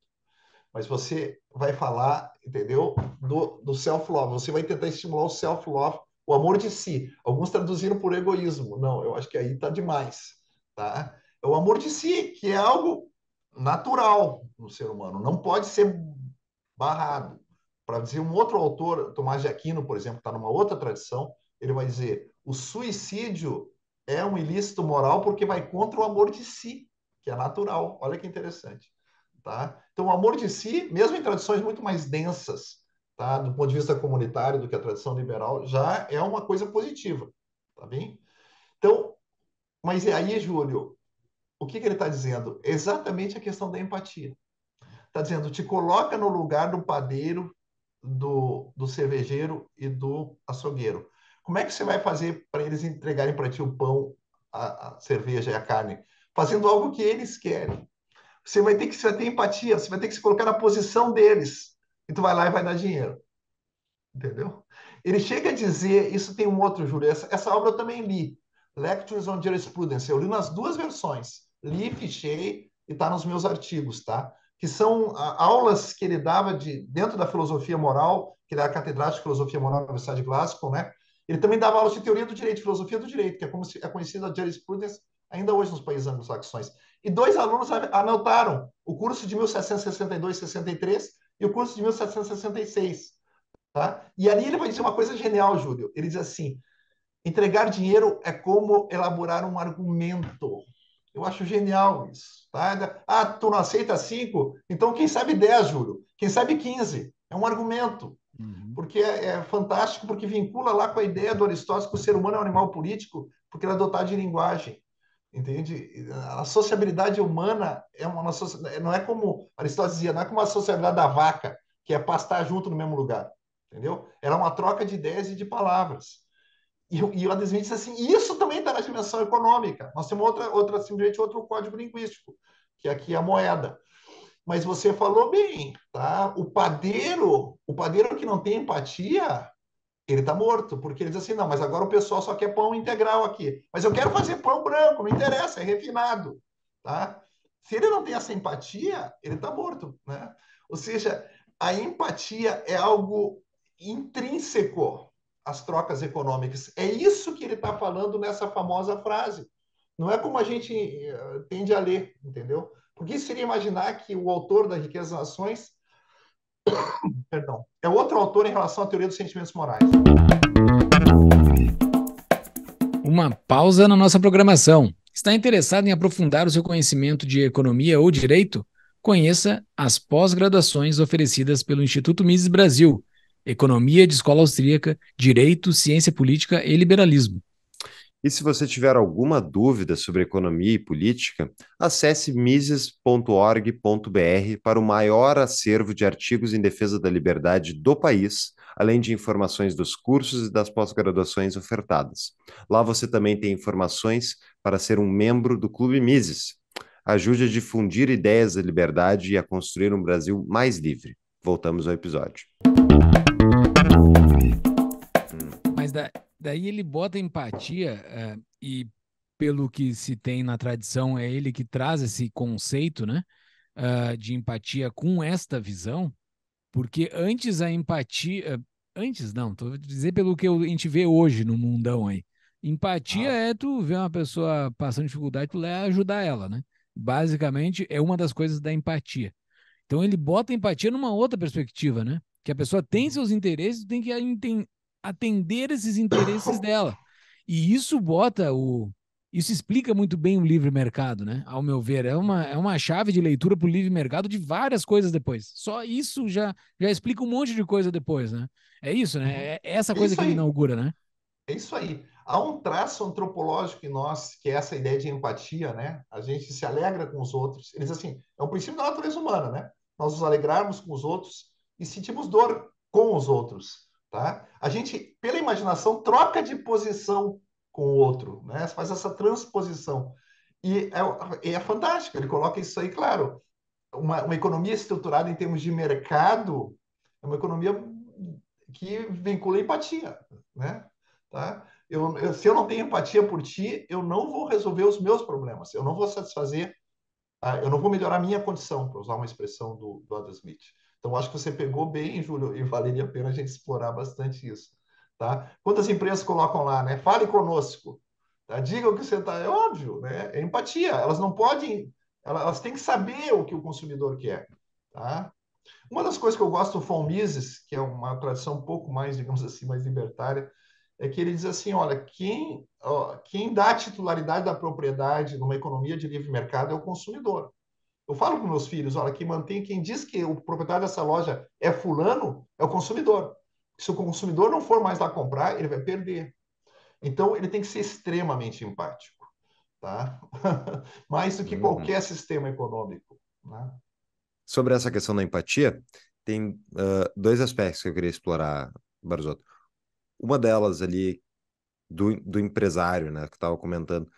Speaker 3: Mas você vai falar, entendeu? Do, do self-love. Você vai tentar estimular o self-love, o amor de si. Alguns traduziram por egoísmo. Não, eu acho que aí está demais. Tá? É o amor de si, que é algo natural no ser humano. Não pode ser barrado. Para dizer um outro autor, Tomás de Aquino, por exemplo, está numa outra tradição, ele vai dizer: o suicídio é um ilícito moral porque vai contra o amor de si, que é natural. Olha que interessante. Tá? Então, o amor de si, mesmo em tradições muito mais densas, tá? do ponto de vista comunitário do que a tradição liberal, já é uma coisa positiva. Tá bem? Então, mas e aí, Júlio, o que, que ele está dizendo? Exatamente a questão da empatia. Está dizendo, te coloca no lugar do padeiro do, do cervejeiro e do açougueiro. Como é que você vai fazer para eles entregarem para ti o pão, a, a, cerveja e a carne? Fazendo algo que eles querem. Você vai ter que você vai ter empatia, você vai ter que se colocar na posição deles. E tu vai lá e vai dar dinheiro. Entendeu? Ele chega a dizer, isso tem um outro, Júlio, essa, essa obra eu também li, Lectures on Jurisprudence, eu li nas duas versões, li, fichei e está nos meus artigos, tá? que são ah, aulas que ele dava de dentro da filosofia moral, que era a Catedrática de filosofia moral na Universidade de Glasgow, né? Ele também dava aulas de teoria do direito, filosofia do direito, que é como se, é conhecida a jurisprudence ainda hoje nos países anglo-saxões. E dois alunos anotaram o curso de 1762 63 e o curso de 1766, tá? E ali ele vai dizer uma coisa genial, Júlio. Ele diz assim: entregar dinheiro é como elaborar um argumento. Eu acho genial isso. Tá? Ah, tu não aceita cinco? Então, quem sabe 10, Júlio? Quem sabe 15? É um argumento. Uhum. Porque é, é, fantástico, porque vincula lá com a ideia do Aristóteles que o ser humano é um animal político, porque ele é dotado de linguagem. Entende? A sociabilidade humana é uma, não é como Aristóteles dizia, não é como a sociabilidade da vaca, que é pastar junto no mesmo lugar. Entendeu? Era é uma troca de ideias e de palavras. E, e o Adesmente disse assim, isso também está na dimensão econômica. Nós temos outra, outra, simplesmente outro código linguístico, que aqui é a moeda. Mas você falou bem, tá? O padeiro, o padeiro que não tem empatia, ele está morto, porque ele diz assim, não, mas agora o pessoal só quer pão integral aqui. Mas eu quero fazer pão branco, não interessa, é refinado, tá? Se ele não tem essa empatia, ele está morto, né? Ou seja, a empatia é algo intrínseco as trocas econômicas. É isso que ele está falando nessa famosa frase. Não é como a gente eh, tende a ler, entendeu? Porque seria imaginar que o autor da Riqueza das Nações perdão, é outro autor em relação à teoria dos sentimentos morais.
Speaker 1: Uma pausa na nossa programação. Está interessado em aprofundar o seu conhecimento de economia ou direito? Conheça as pós-graduações oferecidas pelo Instituto Mises Brasil economia de escola austríaca, direito, ciência política e liberalismo.
Speaker 2: E se você tiver alguma dúvida sobre economia e política, acesse mises.org.br para o maior acervo de artigos em defesa da liberdade do país, além de informações dos cursos e das pós-graduações ofertadas. Lá você também tem informações para ser um membro do Clube Mises. Ajude a difundir ideias da liberdade e a construir um Brasil mais livre. Voltamos ao episódio.
Speaker 1: da, daí ele bota empatia é, e pelo que se tem na tradição é ele que traz esse conceito, né, uh, de empatia com esta visão, porque antes a empatia, eh, antes não, tô dizer pelo que a gente vê hoje no mundão aí, empatia ah. é tu ver uma pessoa passando dificuldade, tu lá ajudar ela, né? Basicamente é uma das coisas da empatia. Então ele bota a empatia numa outra perspectiva, né? que a pessoa tem uhum. seus interesses, tem que atender esses interesses dela. E isso bota o. Isso explica muito bem o livre mercado, né? Ao meu ver, é uma, é uma chave de leitura para o livre mercado de várias coisas depois. Só isso já, já explica um monte de coisa depois, né? É isso, né? Uhum. É, é essa coisa que ele inaugura, né?
Speaker 3: É isso aí. Há um traço antropológico em nós, que é essa ideia de empatia, né? A gente se alegra com os outros. Eles, assim, é um princípio da natureza humana, né? Nós nos alegrarmos com os outros e sentimos dor com os outros. Tá? A gente, pela imaginação, troca de posição com o outro, né? faz essa transposição. E é, é fantástico, ele coloca isso aí, claro. Uma, uma economia estruturada em termos de mercado é uma economia que vincula empatia. Né? Tá? Eu, eu, se eu não tenho empatia por ti, eu não vou resolver os meus problemas, eu não vou satisfazer, ah, eu não vou melhorar a minha condição, para usar uma expressão do, do Adam Smith. Então, acho que você pegou bem, Júlio, e valeria a pena a gente explorar bastante isso. Tá? Quantas empresas colocam lá, né? Fale conosco. Tá? Diga o que você está. É óbvio, né? É empatia. Elas não podem. Elas têm que saber o que o consumidor quer. Tá? Uma das coisas que eu gosto do Von Mises, que é uma tradição um pouco mais, digamos assim, mais libertária, é que ele diz assim: olha, quem, ó, quem dá a titularidade da propriedade numa economia de livre mercado é o consumidor. Eu falo com meus filhos, olha, quem mantém, quem diz que o proprietário dessa loja é fulano, é o consumidor. Se o consumidor não for mais lá comprar, ele vai perder. Então, ele tem que ser extremamente empático, tá? mais do que uhum. qualquer sistema econômico. Né?
Speaker 2: Sobre essa questão da empatia, tem uh, dois aspectos que eu queria explorar, Barzotto. Uma delas ali do, do empresário, né, que estava comentando,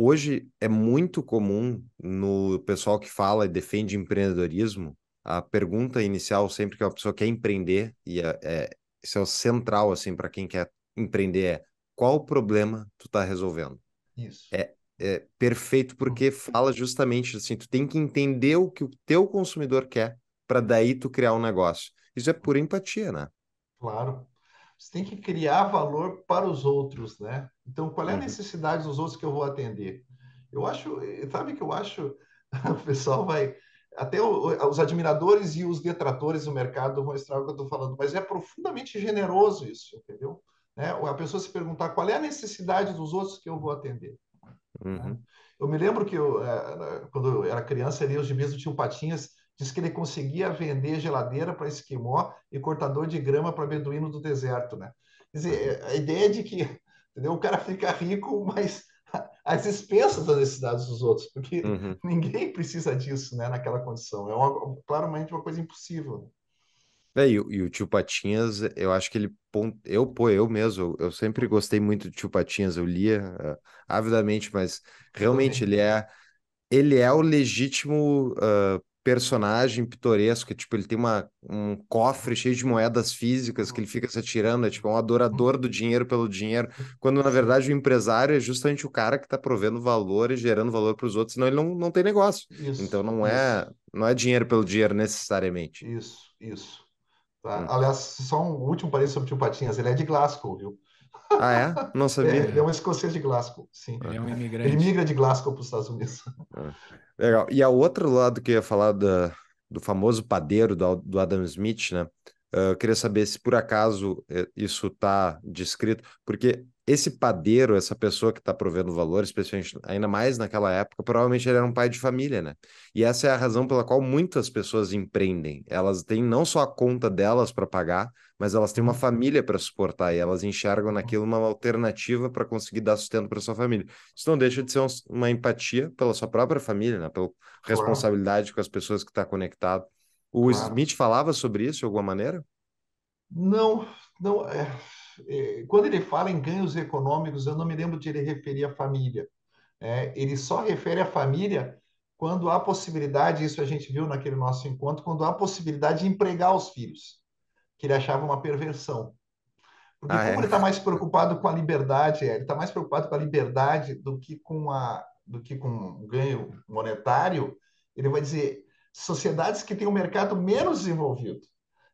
Speaker 2: Hoje é muito comum no pessoal que fala e defende empreendedorismo, a pergunta inicial sempre que uma pessoa quer empreender, e é, é, isso é o central assim para quem quer empreender, é qual problema tu está resolvendo? Isso. É, é perfeito porque uhum. fala justamente assim, tu tem que entender o que o teu consumidor quer para daí tu criar um negócio. Isso é pura empatia, né?
Speaker 3: Claro. Você tem que criar valor para os outros, né? Então, qual é a uhum. necessidade dos outros que eu vou atender? Eu acho, sabe que eu acho, o pessoal vai, até os admiradores e os detratores do mercado vão extrair o que eu estou falando, mas é profundamente generoso isso, entendeu? Né? A pessoa se perguntar qual é a necessidade dos outros que eu vou atender.
Speaker 2: Né? Uhum.
Speaker 3: Eu me lembro que eu, eh, quando eu era criança, ali, os gibis do tio Patinhas disse que ele conseguia vender geladeira para esquimó e cortador de grama para beduíno do deserto, né? Quer dizer, uhum. eh, a ideia é de que Entendeu? O cara fica rico, mas às expensas das necessidades dos outros, porque uhum. ninguém precisa disso, né, naquela condição. É uma, claramente uma coisa impossível.
Speaker 2: É, e, e, o Tio Patinhas, eu acho que ele. Eu, pô, eu mesmo, eu sempre gostei muito do Tio Patinhas, eu lia uh, avidamente, mas realmente ele é, ele é o legítimo uh, personagem pitoresco, que, tipo, ele tem uma, um cofre cheio de moedas físicas que ele fica se atirando, é tipo é um adorador do dinheiro pelo dinheiro, quando na verdade o empresário é justamente o cara que está provendo valor e gerando valor para os outros, senão ele não, não tem negócio. Isso, então não é não é dinheiro pelo dinheiro necessariamente. Isso, isso. Tá? Hum.
Speaker 3: Aliás, só um último parênteses sobre o Tio Patinhas, ele é de Glasgow, viu?
Speaker 2: Ah, é? Não é, sabia. É, ele é um
Speaker 3: escocês de Glasgow, sim. Ele é um imigrante. Ele migra de Glasgow para os Estados Unidos.
Speaker 2: Ah, legal. E ao outro lado que eu ia falar da, do famoso padeiro do, do Adam Smith, né? Uh, eu queria saber se por acaso eh, isso está descrito, porque esse padeiro, essa pessoa que está provendo valor, especialmente ainda mais naquela época, provavelmente ele era um pai de família, né? E essa é a razão pela qual muitas pessoas empreendem. Elas têm não só a conta delas para pagar, mas elas têm uma uhum. família para suportar e elas enxergam uhum. naquilo uma alternativa para conseguir dar sustento para sua família. Isso não deixa de ser uma empatia pela sua própria família, né? Pela responsabilidade com as pessoas que está conectado. O Smith falava sobre isso de alguma maneira?
Speaker 3: Não, não é é, quando ele fala em ganhos econômicos, eu não me lembro de ele referir à família. É, ele só refere à família quando há possibilidade, isso a gente viu naquele nosso encontro, quando há possibilidade de empregar os filhos, que ele achava uma perversão. Porque ah, é? como é? ele está mais preocupado com a liberdade, é, ele está mais preocupado com a liberdade do que com a do que com um ganho monetário, ele vai dizer sociedades que têm um mercado menos desenvolvido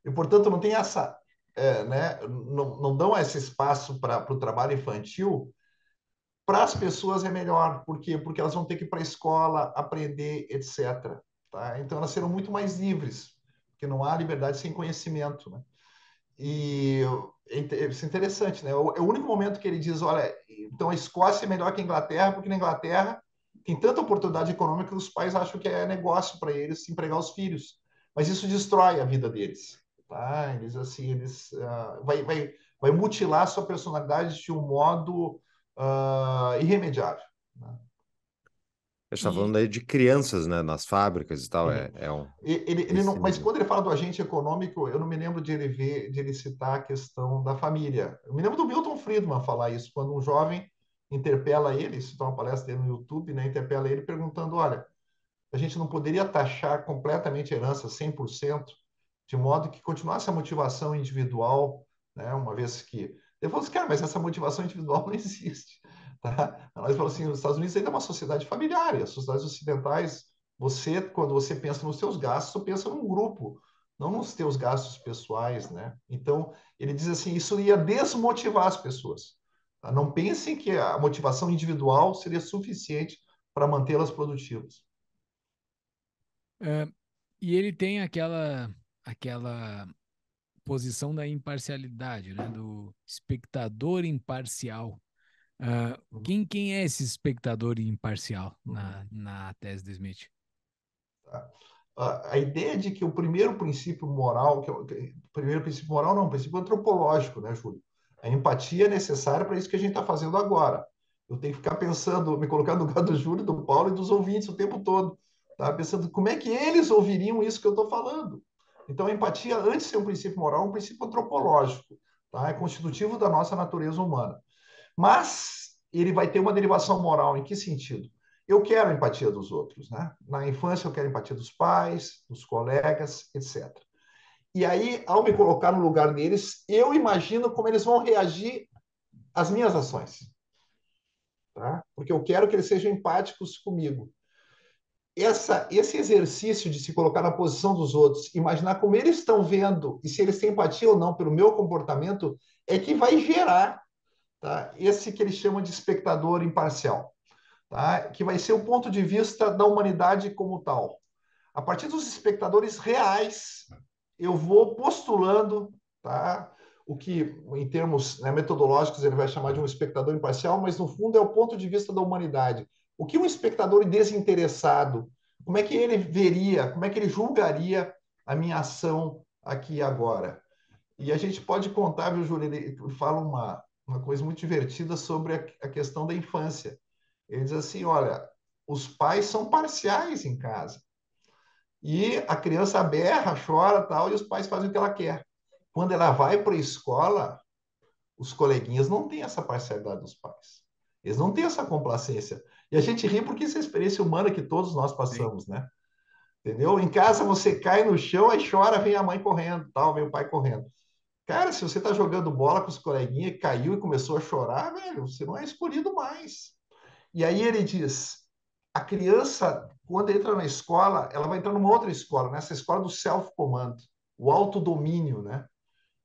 Speaker 3: e portanto não tem essa é, né, não, não dão esse espaço para o trabalho infantil, para as pessoas é melhor. Por quê? Porque elas vão ter que ir para a escola, aprender, etc. Tá? Então, elas serão muito mais livres, porque não há liberdade sem conhecimento. Né? E é isso é interessante, né? É o único momento que ele diz: olha, então a Escócia é melhor que a Inglaterra, porque na Inglaterra tem tanta oportunidade econômica que os pais acham que é negócio para eles empregar os filhos. Mas isso destrói a vida deles. Tá? Eles, assim, eles, uh, vai, vai, vai mutilar a sua personalidade de um modo uh, irremediável. Né?
Speaker 2: A gente tá falando aí de crianças, né? Nas fábricas e tal. É, é um...
Speaker 3: Ele, ele não, mas quando ele fala do agente econômico, eu não me lembro de ele ver, de ele citar a questão da família. Eu me lembro do Milton Friedman falar isso, quando um jovem interpela ele, isso está uma palestra dele no YouTube, né? Interpela ele perguntando, olha, a gente não poderia taxar completamente a herança 100%, de modo que continuasse a motivação individual, né? uma vez que. Depois, assim, cara, mas essa motivação individual não existe. Tá? Nós falamos assim: os Estados Unidos ainda é uma sociedade familiar, as sociedades ocidentais, você, quando você pensa nos seus gastos, você pensa num grupo, não nos seus gastos pessoais. Né? Então, ele diz assim: isso ia desmotivar as pessoas. Tá? Não pensem que a motivação individual seria suficiente para mantê-las produtivas.
Speaker 1: É, e ele tem aquela aquela posição da imparcialidade, né? do espectador imparcial. Uh, quem, quem é esse espectador imparcial na, uhum.
Speaker 3: na tese de Smith? Tá. A ideia de que o primeiro princípio moral, que é o primeiro princípio moral não, princípio antropológico, né, Júlio? A empatia é necessária para isso que a gente está fazendo agora. Eu tenho que ficar pensando, me colocar no lugar do Júlio, do Paulo e dos ouvintes o tempo todo. Tá? Pensando como é que eles ouviriam isso que eu estou falando. Então, a empatia, antes de ser um princípio moral, é um princípio antropológico, tá? é constitutivo da nossa natureza humana. Mas ele vai ter uma derivação moral. Em que sentido? Eu quero a empatia dos outros. Né? Na infância, eu quero a empatia dos pais, dos colegas, etc. E aí, ao me colocar no lugar deles, eu imagino como eles vão reagir às minhas ações. Tá? Porque eu quero que eles sejam empáticos comigo essa, esse exercício de se colocar na posição dos outros, imaginar como eles estão vendo e se eles têm empatia ou não pelo meu comportamento, é que vai gerar tá? esse que eles chamam de espectador imparcial, tá? que vai ser o ponto de vista da humanidade como tal. A partir dos espectadores reais, eu vou postulando tá? o que, em termos né, metodológicos, ele vai chamar de um espectador imparcial, mas no fundo é o ponto de vista da humanidade o que um espectador desinteressado, como é que ele veria, como é que ele julgaria a minha ação aqui e agora? E a gente pode contar, viu, Júlio? ele falo uma, uma coisa muito divertida sobre a, a questão da infância. Ele diz assim: olha, os pais são parciais em casa. E a criança berra, chora tal, e os pais fazem o que ela quer. Quando ela vai para a escola, os coleguinhas não têm essa parcialidade dos pais. Eles não têm essa complacência. E a gente ri porque isso é a experiência humana que todos nós passamos, Sim. né? Entendeu? Em casa você cai no chão, aí chora, vem a mãe correndo, tal, vem o pai correndo. Cara, se você tá jogando bola com os coleguinhas, caiu e começou a chorar, velho, você não é escolhido mais. E aí ele diz: a criança, quando entra na escola, ela vai entrar numa outra escola, nessa né? escola do self-comando, o autodomínio, né?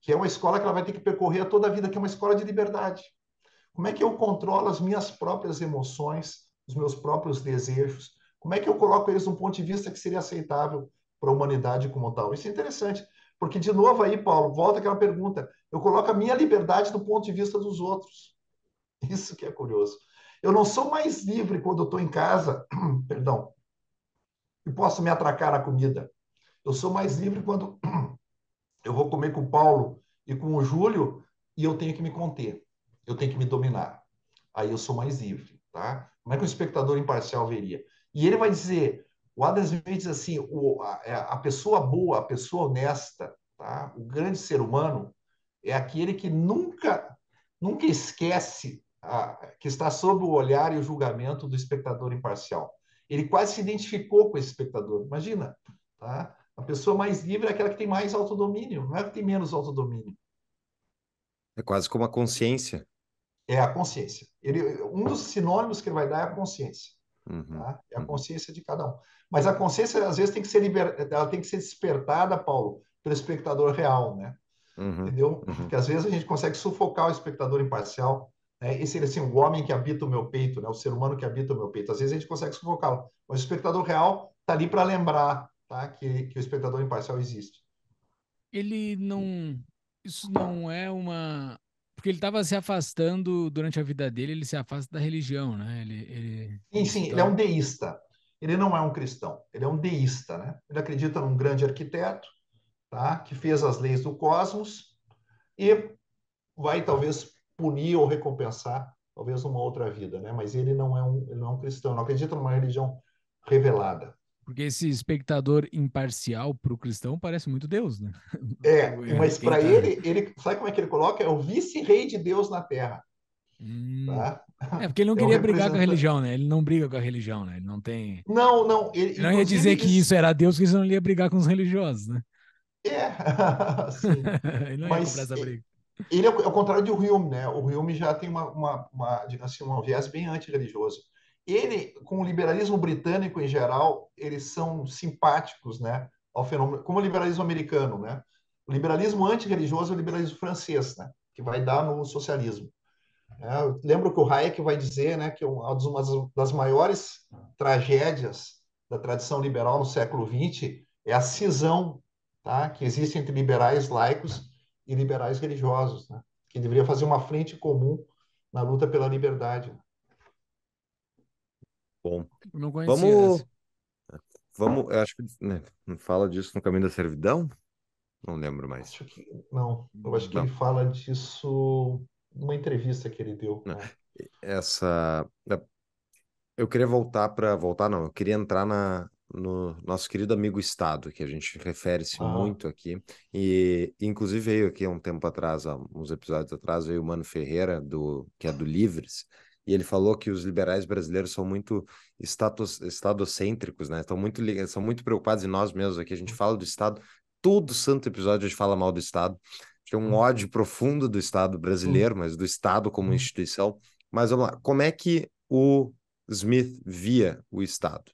Speaker 3: Que é uma escola que ela vai ter que percorrer toda a vida, que é uma escola de liberdade. Como é que eu controlo as minhas próprias emoções? os meus próprios desejos? Como é que eu coloco eles num ponto de vista que seria aceitável para a humanidade como tal? Isso é interessante, porque, de novo, aí, Paulo, volta aquela pergunta. Eu coloco a minha liberdade do ponto de vista dos outros. Isso que é curioso. Eu não sou mais livre quando eu estou em casa, perdão, e posso me atracar na comida. Eu sou mais livre quando eu vou comer com o Paulo e com o Júlio e eu tenho que me conter, eu tenho que me dominar. Aí eu sou mais livre. Tá? Como é que o espectador imparcial veria? E ele vai dizer, o Adam Smith diz assim, o, a, é, a, pessoa boa, a pessoa honesta, tá? o grande ser humano é aquele que nunca, nunca esquece a, que está sob o olhar e o julgamento do espectador imparcial. Ele quase se identificou com esse espectador. Imagina, tá? A pessoa mais livre é aquela que tem mais autodomínio, não é que tem menos autodomínio.
Speaker 2: É quase como a consciência.
Speaker 3: É a consciência. Ele, um dos sinônimos que ele vai dar é a consciência. Uhum. Tá? É a uhum. consciência de cada um. Mas a consciência, às vezes, tem que ser liber... ela tem que ser despertada, Paulo, pelo espectador real, né? Uhum. Entendeu? Uhum. Porque às vezes a gente consegue sufocar o espectador imparcial. Né? Esse, assim, o homem que habita o meu peito, né? o ser humano que habita o meu peito. Às vezes a gente consegue sufocá-lo. Mas o espectador real está ali para lembrar tá? que, que o espectador imparcial existe.
Speaker 1: Ele não. Isso não é uma porque ele estava se afastando durante a vida dele, ele se afasta da religião, né? Ele,
Speaker 3: ele... ele é um deísta. Ele não é um cristão, ele é um deísta, né? Ele acredita num grande arquiteto, tá? Que fez as leis do cosmos e vai talvez punir ou recompensar, talvez numa outra vida, né? Mas ele não é um, não é um cristão, não acredita numa religião revelada.
Speaker 1: Porque esse espectador imparcial para o cristão parece muito Deus, né?
Speaker 3: É, é, mas para tá ele, ele, sabe como é que ele coloca? É o vice-rei de Deus na Terra. Hum. Tá? É porque ele não é queria
Speaker 1: brigar com a religião, né? Ele não briga com a religião, né? Ele não tem.
Speaker 3: Não, não. Ele, ele não ia dizer que
Speaker 1: isso era Deus, que ele não ia brigar com os religiosos, né? É. ele não ia comprar
Speaker 3: essa briga. Ele é, é, o contrário de Hume, né? O Hume já tem uma, uma, uma, assim, um viés bem antirreligioso. religioso ele, com o liberalismo britânico em geral, eles são simpáticos né, ao fenômeno, como o liberalismo americano, né? O liberalismo antirreligioso é o liberalismo francês, né? Que vai dar no socialismo. É, lembro que o Hayek vai dizer né, que é uma das maiores tragédias da tradição liberal no século XX é a cisão tá, que existe entre liberais laicos e liberais religiosos, né, que deveria fazer uma frente comum na luta pela liberdade.
Speaker 2: Bom. Não conhecia. Vamos. Vamos, acho que né, fala disso no caminho da servidão? Não lembro mais. Acho que, não, eu acho que não. ele
Speaker 3: fala disso numa entrevista que ele deu. Né?
Speaker 2: É, essa. É, eu queria voltar para. Voltar, não, eu queria entrar na, no nosso querido amigo Estado, que a gente refere-se ah. muito aqui. E, inclusive, veio aqui há um tempo atrás, há uns episódios atrás, veio o Mano Ferreira, do, que é do Livres, e ele falou que os liberais brasileiros são muito status, estadocêntricos, né? Estão muito, são muito preocupados em nós mesmos aqui. A gente fala do Estado, todo santo episódio a gente fala mal do Estado. Tem é um uhum. ódio profundo do Estado brasileiro, mas do Estado como uhum. instituição. Mas vamos lá, como é que o Smith via o Estado?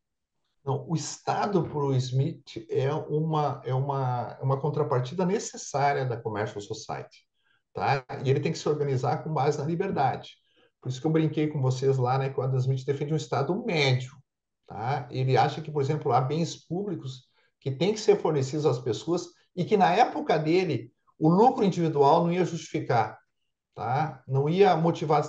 Speaker 3: Não, o Estado para o Smith é uma, é uma, é uma contrapartida necessária da Commercial Society. Tá? E ele tem que se organizar com base na liberdade. Por isso que eu brinquei com vocês lá, né, que o Adam Smith defende um Estado médio. Tá? Ele acha que, por exemplo, há bens públicos que têm que ser fornecidos às pessoas e que, na época dele, o lucro individual não ia justificar, tá? não ia motivar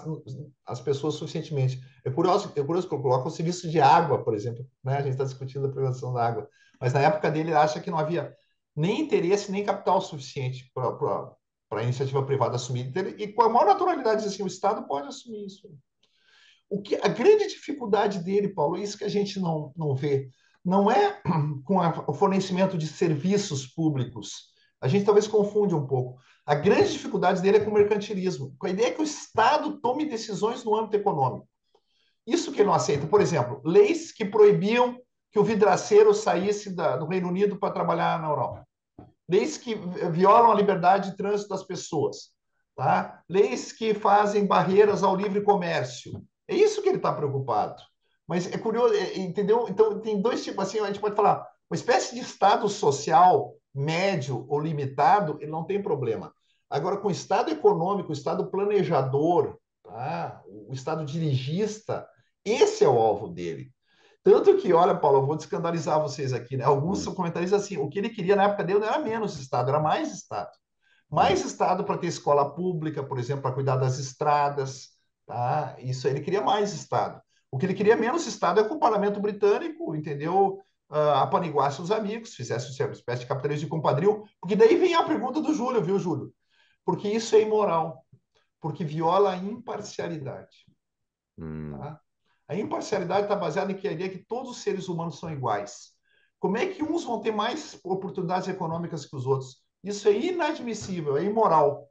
Speaker 3: as pessoas suficientemente. É curioso, é curioso que eu coloco o serviço de água, por exemplo. Né? A gente está discutindo a prevenção da água. Mas, na época dele, ele acha que não havia nem interesse, nem capital suficiente para para a iniciativa privada assumir. E com a maior naturalidade, assim, o Estado pode assumir isso. O que a grande dificuldade dele, Paulo, é isso que a gente não, não vê, não é com a, o fornecimento de serviços públicos. A gente talvez confunde um pouco. A grande dificuldade dele é com o mercantilismo, com a ideia que o Estado tome decisões no âmbito econômico. Isso que ele não aceita. Por exemplo, leis que proibiam que o vidraceiro saísse da, do Reino Unido para trabalhar na Europa leis que violam a liberdade de trânsito das pessoas, tá? leis que fazem barreiras ao livre comércio. É isso que ele está preocupado. Mas é curioso, é, é, entendeu? Então, tem dois tipos assim, a gente pode falar, uma espécie de Estado social médio ou limitado, ele não tem problema. Agora, com o Estado econômico, o Estado planejador, tá? o Estado dirigista, esse é o alvo dele. Tanto que, olha, Paulo, eu vou escandalizar vocês aqui, né? Alguns hum. comentários assim, o que ele queria na época dele não era menos Estado, era mais Estado. Mais hum. Estado para ter escola pública, por exemplo, para cuidar das estradas, tá? Isso ele queria mais Estado. O que ele queria menos Estado é que o parlamento britânico, entendeu? Uh, apaniguasse os amigos, fizesse uma espécie de capitalismo de compadrio, porque daí vem a pergunta do Júlio, viu, Júlio? Porque isso é imoral, porque viola a imparcialidade. Hum. Tá? A imparcialidade está baseada em que a ideia é que todos os seres humanos são iguais. Como é que uns vão ter mais oportunidades econômicas que os outros? Isso é inadmissível, é imoral.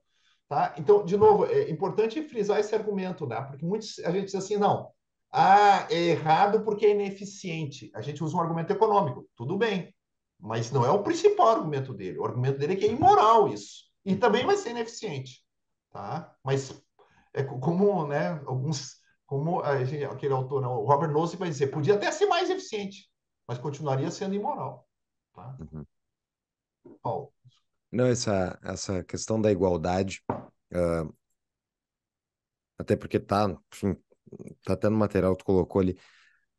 Speaker 3: Tá? Então, de novo, é importante frisar esse argumento, né? porque muitos, a gente diz assim, não, ah, é errado porque é ineficiente. A gente usa um argumento econômico, tudo bem, mas não é o principal argumento dele. O argumento dele é que é imoral isso, e também vai ser ineficiente. Tá? Mas é como né, alguns como gente, é, aquele autor, não, né, o Robert Nozick vai dizer, podia até ser mais eficiente, mas continuaria sendo imoral. Tá?
Speaker 2: Uhum. Paulo. Não, essa, essa questão da igualdade, uh, até porque tá, tá até no material que tu colocou ali,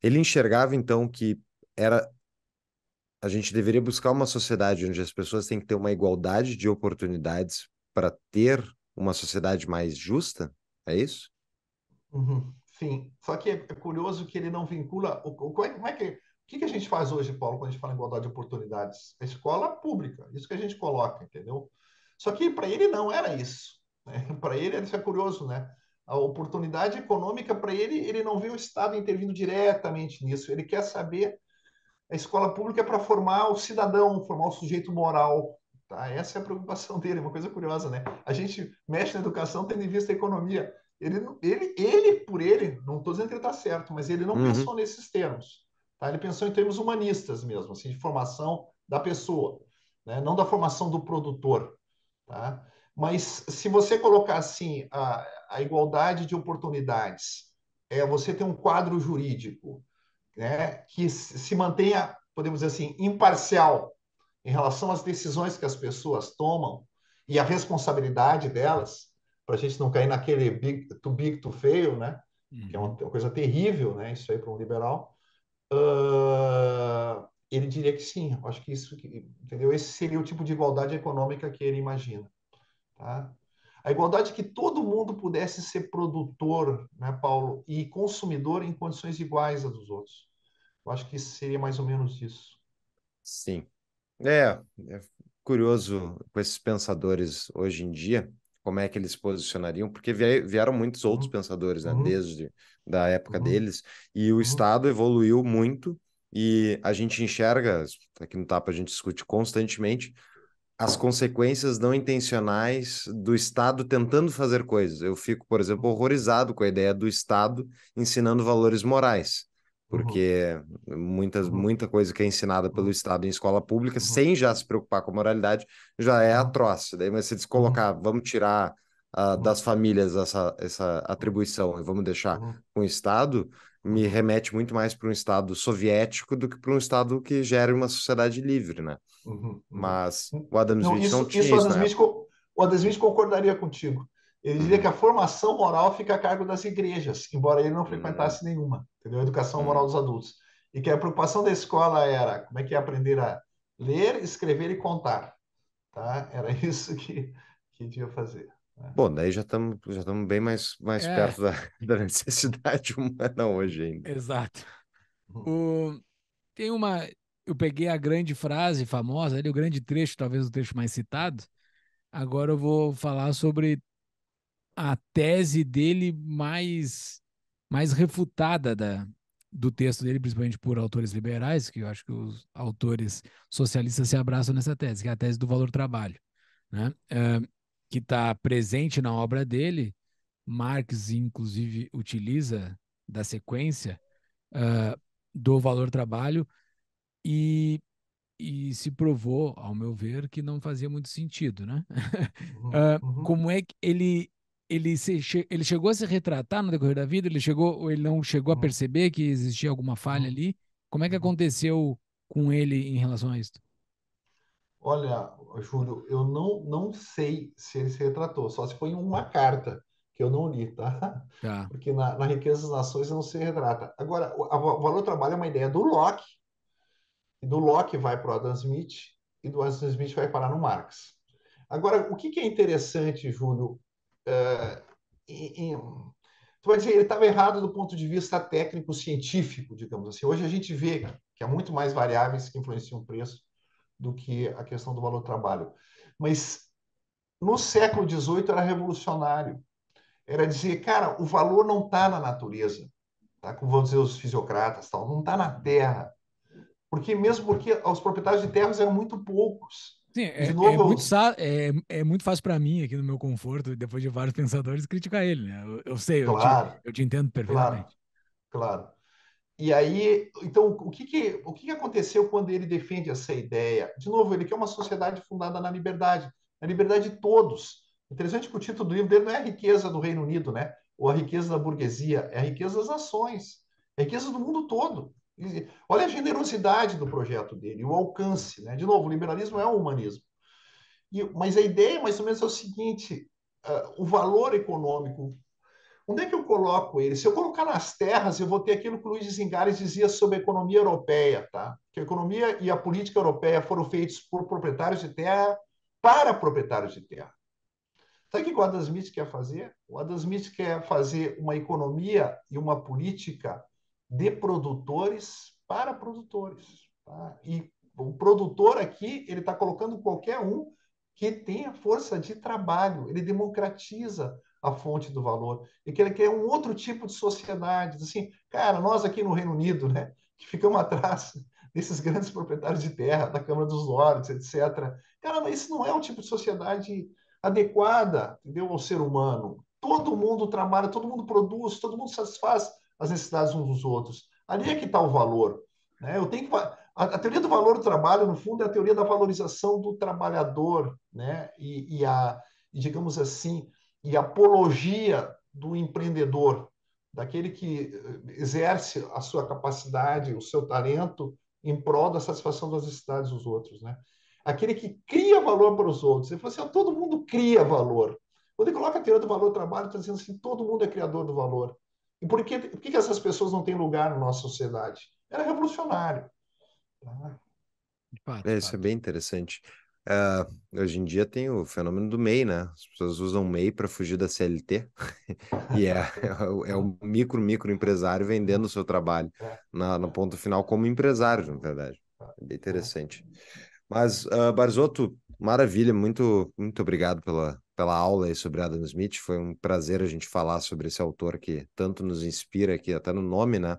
Speaker 2: ele enxergava então que era a gente deveria buscar uma sociedade onde as pessoas têm que ter uma igualdade de oportunidades para ter uma sociedade mais justa? É isso?
Speaker 3: Uhum. sim, só que é, é curioso que ele não vincula. O, o, é, como, é, que o que, que a gente faz hoje, Paulo, quando a gente fala em igualdade de oportunidades? A escola pública, isso que a gente coloca, entendeu? Só que para ele não era isso. Né? Para ele, isso é curioso, né? A oportunidade econômica, para ele, ele não vê o Estado intervindo diretamente nisso. Ele quer saber a escola pública é para formar o cidadão, formar o sujeito moral. Tá? Essa é a preocupação dele, é uma coisa curiosa, né? A gente mexe na educação tendo em vista a economia. Ele, ele, ele por ele, não estou dizendo que ele está certo, mas ele não uhum. pensou nesses termos. Tá? Ele pensou em termos humanistas mesmo, assim, de formação da pessoa, né? não da formação do produtor. Tá? Mas se você colocar assim a, a igualdade de oportunidades, é você ter um quadro jurídico né, que se mantenha, podemos dizer assim, imparcial em relação às decisões que as pessoas tomam e a responsabilidade delas, para a gente não cair naquele big, too big to fail, né? Que é uma, uhum. é uma, coisa terrível, né? Isso aí para um liberal. Uh, ele diria que sim. Acho que isso, entendeu? Esse seria o tipo de igualdade econômica que ele imagina, tá? A igualdade que todo mundo pudesse ser produtor, né, Paulo, e consumidor em condições iguais às dos outros. Eu acho que seria mais ou menos isso.
Speaker 2: Sim. É, é curioso com esses pensadores hoje em dia como é que eles se posicionariam, porque vieram muitos uhum. outros pensadores, né, uhum. desde da época uhum. deles, e o Estado evoluiu muito e a gente enxerga, aqui no Tapa a gente discute constantemente, as consequências não intencionais do Estado tentando fazer coisas. Eu fico, por exemplo, horrorizado com a ideia do Estado ensinando valores morais. Uhum. porque muitas, uhum. muita coisa que é ensinada pelo uhum. Estado em escola pública, sem já se preocupar com a moralidade, já é atroz. Daí, mas se descolocar, vamos tirar uh, das famílias essa, essa atribuição e vamos deixar com o Estado, me remete muito mais para um Estado soviético do que para um Estado que gere uma sociedade livre, né? Mas hum, o Adam Smith não, isso, não tinha isso.
Speaker 3: o Adam Smith concordaria contigo. Ele dizia que a formação moral fica a cargo das igrejas, embora ele não uhum. frequentasse nenhuma, entendeu? A educação uhum. moral dos adultos. E que a preocupação da escola era como é que ia aprender a ler, escrever e contar. Tá? Era isso que, que devia fazer.
Speaker 2: Né? Bom, daí já estamos já bem mais, mais é. perto da, da necessidade humana hoje ainda. Exato.
Speaker 1: Uhum. O, tem uma. Eu peguei a grande frase famosa, ali, o grande trecho, talvez o trecho mais citado, Agora eu vou falar sobre a tese dele mais, mais refutada da, do texto dele, principalmente por autores liberais, que eu acho que os autores socialistas se abraçam nessa tese, que é a tese do valor-trabalho, né? É, que está presente na obra dele. Marx, inclusive, utiliza da sequência uh, do valor-trabalho e, e se provou, ao meu ver, que não fazia muito sentido, né? uh, como é que ele ele, se, ele chegou a se retratar no decorrer da vida? Ele chegou, ele não chegou a perceber que existia alguma falha ali? Como é que aconteceu com ele em relação a isso?
Speaker 3: Olha, Júlio, eu não, não sei se ele se retratou, só se foi uma carta que eu não li, tá? tá. Porque na, na, Riqueza das Nações não se retrata. Agora, o, a, o Valor Trabalho é uma ideia do Locke, e do Locke vai para o Adam Smith, e do Adam Smith vai parar no Marx. Agora, o que, que é interessante, Júlio, Uh, tu vai dizer, ele estava errado do ponto de vista técnico-científico, digamos assim. Hoje a gente vê que há é muito mais variáveis que influenciam o preço do que a questão do valor do trabalho. Mas no século XVIII era revolucionário. Era dizer, cara, o valor não está na natureza, tá? como vão dizer os fisiocratas, tal, não está na terra. Porque mesmo porque os proprietários de terras eram muito poucos.
Speaker 1: Sim, é, é, muito, é, é muito fácil para mim, aqui no meu conforto, depois de vários pensadores, criticar ele, né? Eu, eu sei, claro, eu, te, eu, te, entendo perfeitamente.
Speaker 3: Claro, claro. E aí, então, o que, que, o que, que aconteceu quando ele defende essa ideia? De novo, ele quer uma sociedade fundada na liberdade, na liberdade de todos. Interessante que o título do livro dele não é a riqueza do Reino Unido, né? Ou a riqueza da burguesia, é a riqueza das nações, é a riqueza do mundo todo. Olha a generosidade do projeto dele, o alcance. Né? De novo, o liberalismo é o humanismo. E, mas a ideia, mais ou menos, é o seguinte: uh, o valor econômico. Onde é que eu coloco ele? Se eu colocar nas terras, eu vou ter aquilo que o Luiz Zingares dizia sobre a economia europeia, tá? Que a economia e a política europeia foram feitos por proprietários de terra para proprietários de terra. Sabe o que o Adam Smith quer fazer? O Adam Smith quer fazer uma economia e uma política de produtores para produtores. Tá? E o produtor aqui, ele está colocando qualquer um que tenha força de trabalho, ele democratiza a fonte do valor. E que ele quer um outro tipo de sociedade. Assim, cara, nós aqui no Reino Unido, né, que ficamos atrás desses grandes proprietários de terra, da Câmara dos Lordes, etc. Cara, mas isso não é um tipo de sociedade adequada entendeu, ao ser humano. Todo mundo trabalha, todo mundo produz, todo mundo satisfaz as necessidades uns dos outros. Ali é que está o valor. Né? Eu tenho que... a, teoria do valor do trabalho, no fundo, é a teoria da valorização do trabalhador, né? E, e a, digamos assim, e a apologia do empreendedor, daquele que eh, exerce a sua capacidade, o seu talento em prol da satisfação das necessidades dos outros, né? Aquele que cria valor para os outros. Ele falou assim, todo mundo cria valor. Quando ele coloca a teoria do valor do trabalho, está dizendo assim, todo mundo é criador do valor. E por que, por que essas pessoas não têm lugar na nossa sociedade? Era revolucionário. Ah.
Speaker 2: É, isso é bem interessante. Uh, hoje em dia tem o fenômeno do MEI, né? As pessoas usam o MEI para fugir da CLT e é, é, é, o micro, micro empresário vendendo o seu trabalho é. na, no ponto final como empresário, na verdade. É, é interessante. Mas, uh, ah, Barzotto, maravilha, muito, muito obrigado pela, pela aula aí sobre Adam Smith. Foi um prazer a gente falar sobre esse autor que tanto nos inspira, que até no nome, né?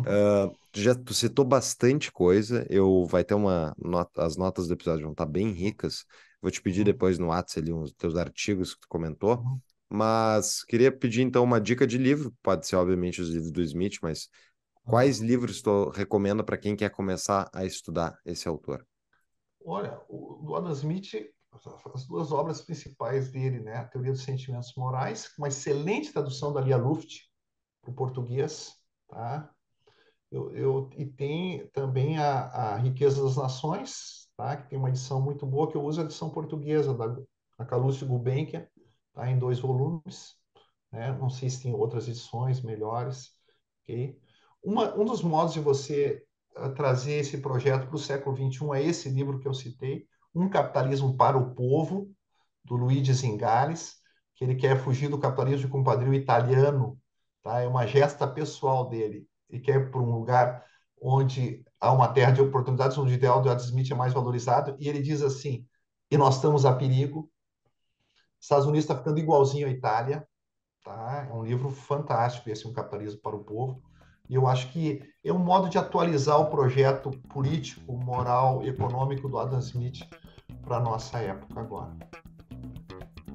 Speaker 2: Uh, já citou bastante coisa. Eu vai ter uma nota, as notas do episódio vão estar tá bem ricas. Vou te pedir uhum. depois no WhatsApp ali uns teus artigos que tu comentou. Uhum. Mas queria pedir então uma dica de livro. Pode ser obviamente os livros do Smith, mas quais livros tu recomenda para quem quer começar a estudar esse autor?
Speaker 3: Olha, o Adam Smith as duas obras principais dele, né? A Teoria dos Sentimentos Morais, uma excelente tradução da Lia Luft para o português, tá? Eu, eu, e tem também a, a Riqueza das Nações, tá? Que tem uma edição muito boa, que eu uso a edição portuguesa da da Calúcio Gulbenkian, tá? Em dois volumes, né? Não sei se tem outras edições melhores, ok? Uma, um dos modos de você ah, trazer esse projeto para o século XXI é esse livro que eu citei, um Capitalismo para o Povo, do Luigi Zingales, que ele quer fugir do capitalismo de compadrio italiano, tá? é uma gesta pessoal dele, e quer para um lugar onde há uma terra de oportunidades, onde o ideal do Adam Smith é mais valorizado, e ele diz assim, e nós estamos a perigo, Estados Unidos está ficando igualzinho à Itália, tá? é um livro fantástico, esse um capitalismo para o povo, e eu acho que é um modo de atualizar o projeto político, moral, econômico do Adam Smith para nossa época agora.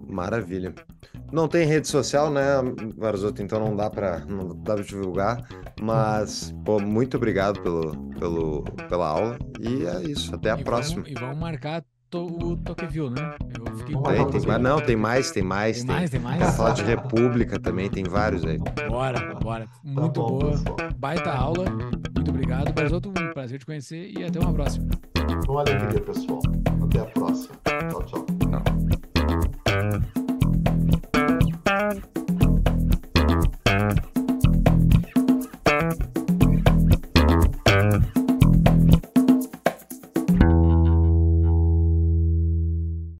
Speaker 2: Maravilha. Não tem rede social, né, Varzoto? Então não dá para não divulgar. Mas, pô, muito obrigado pelo, pelo, pela aula. E é isso. Até a e próxima. Vamos, e vamos
Speaker 1: marcar to, o tá. View, né? Eu fiquei tem, tem, Não, tem mais,
Speaker 2: tem mais. Tem, tem mais, tem mais. falar de tá República também, tem vários aí.
Speaker 1: Bora, bora. Tá Muito tá bom, boa. Pessoal. Baita aula. Muito obrigado. Brasoto, um prazer te conhecer e até uma próxima.
Speaker 3: Uma alegria, pessoal. Até a próxima. Tchau, tchau.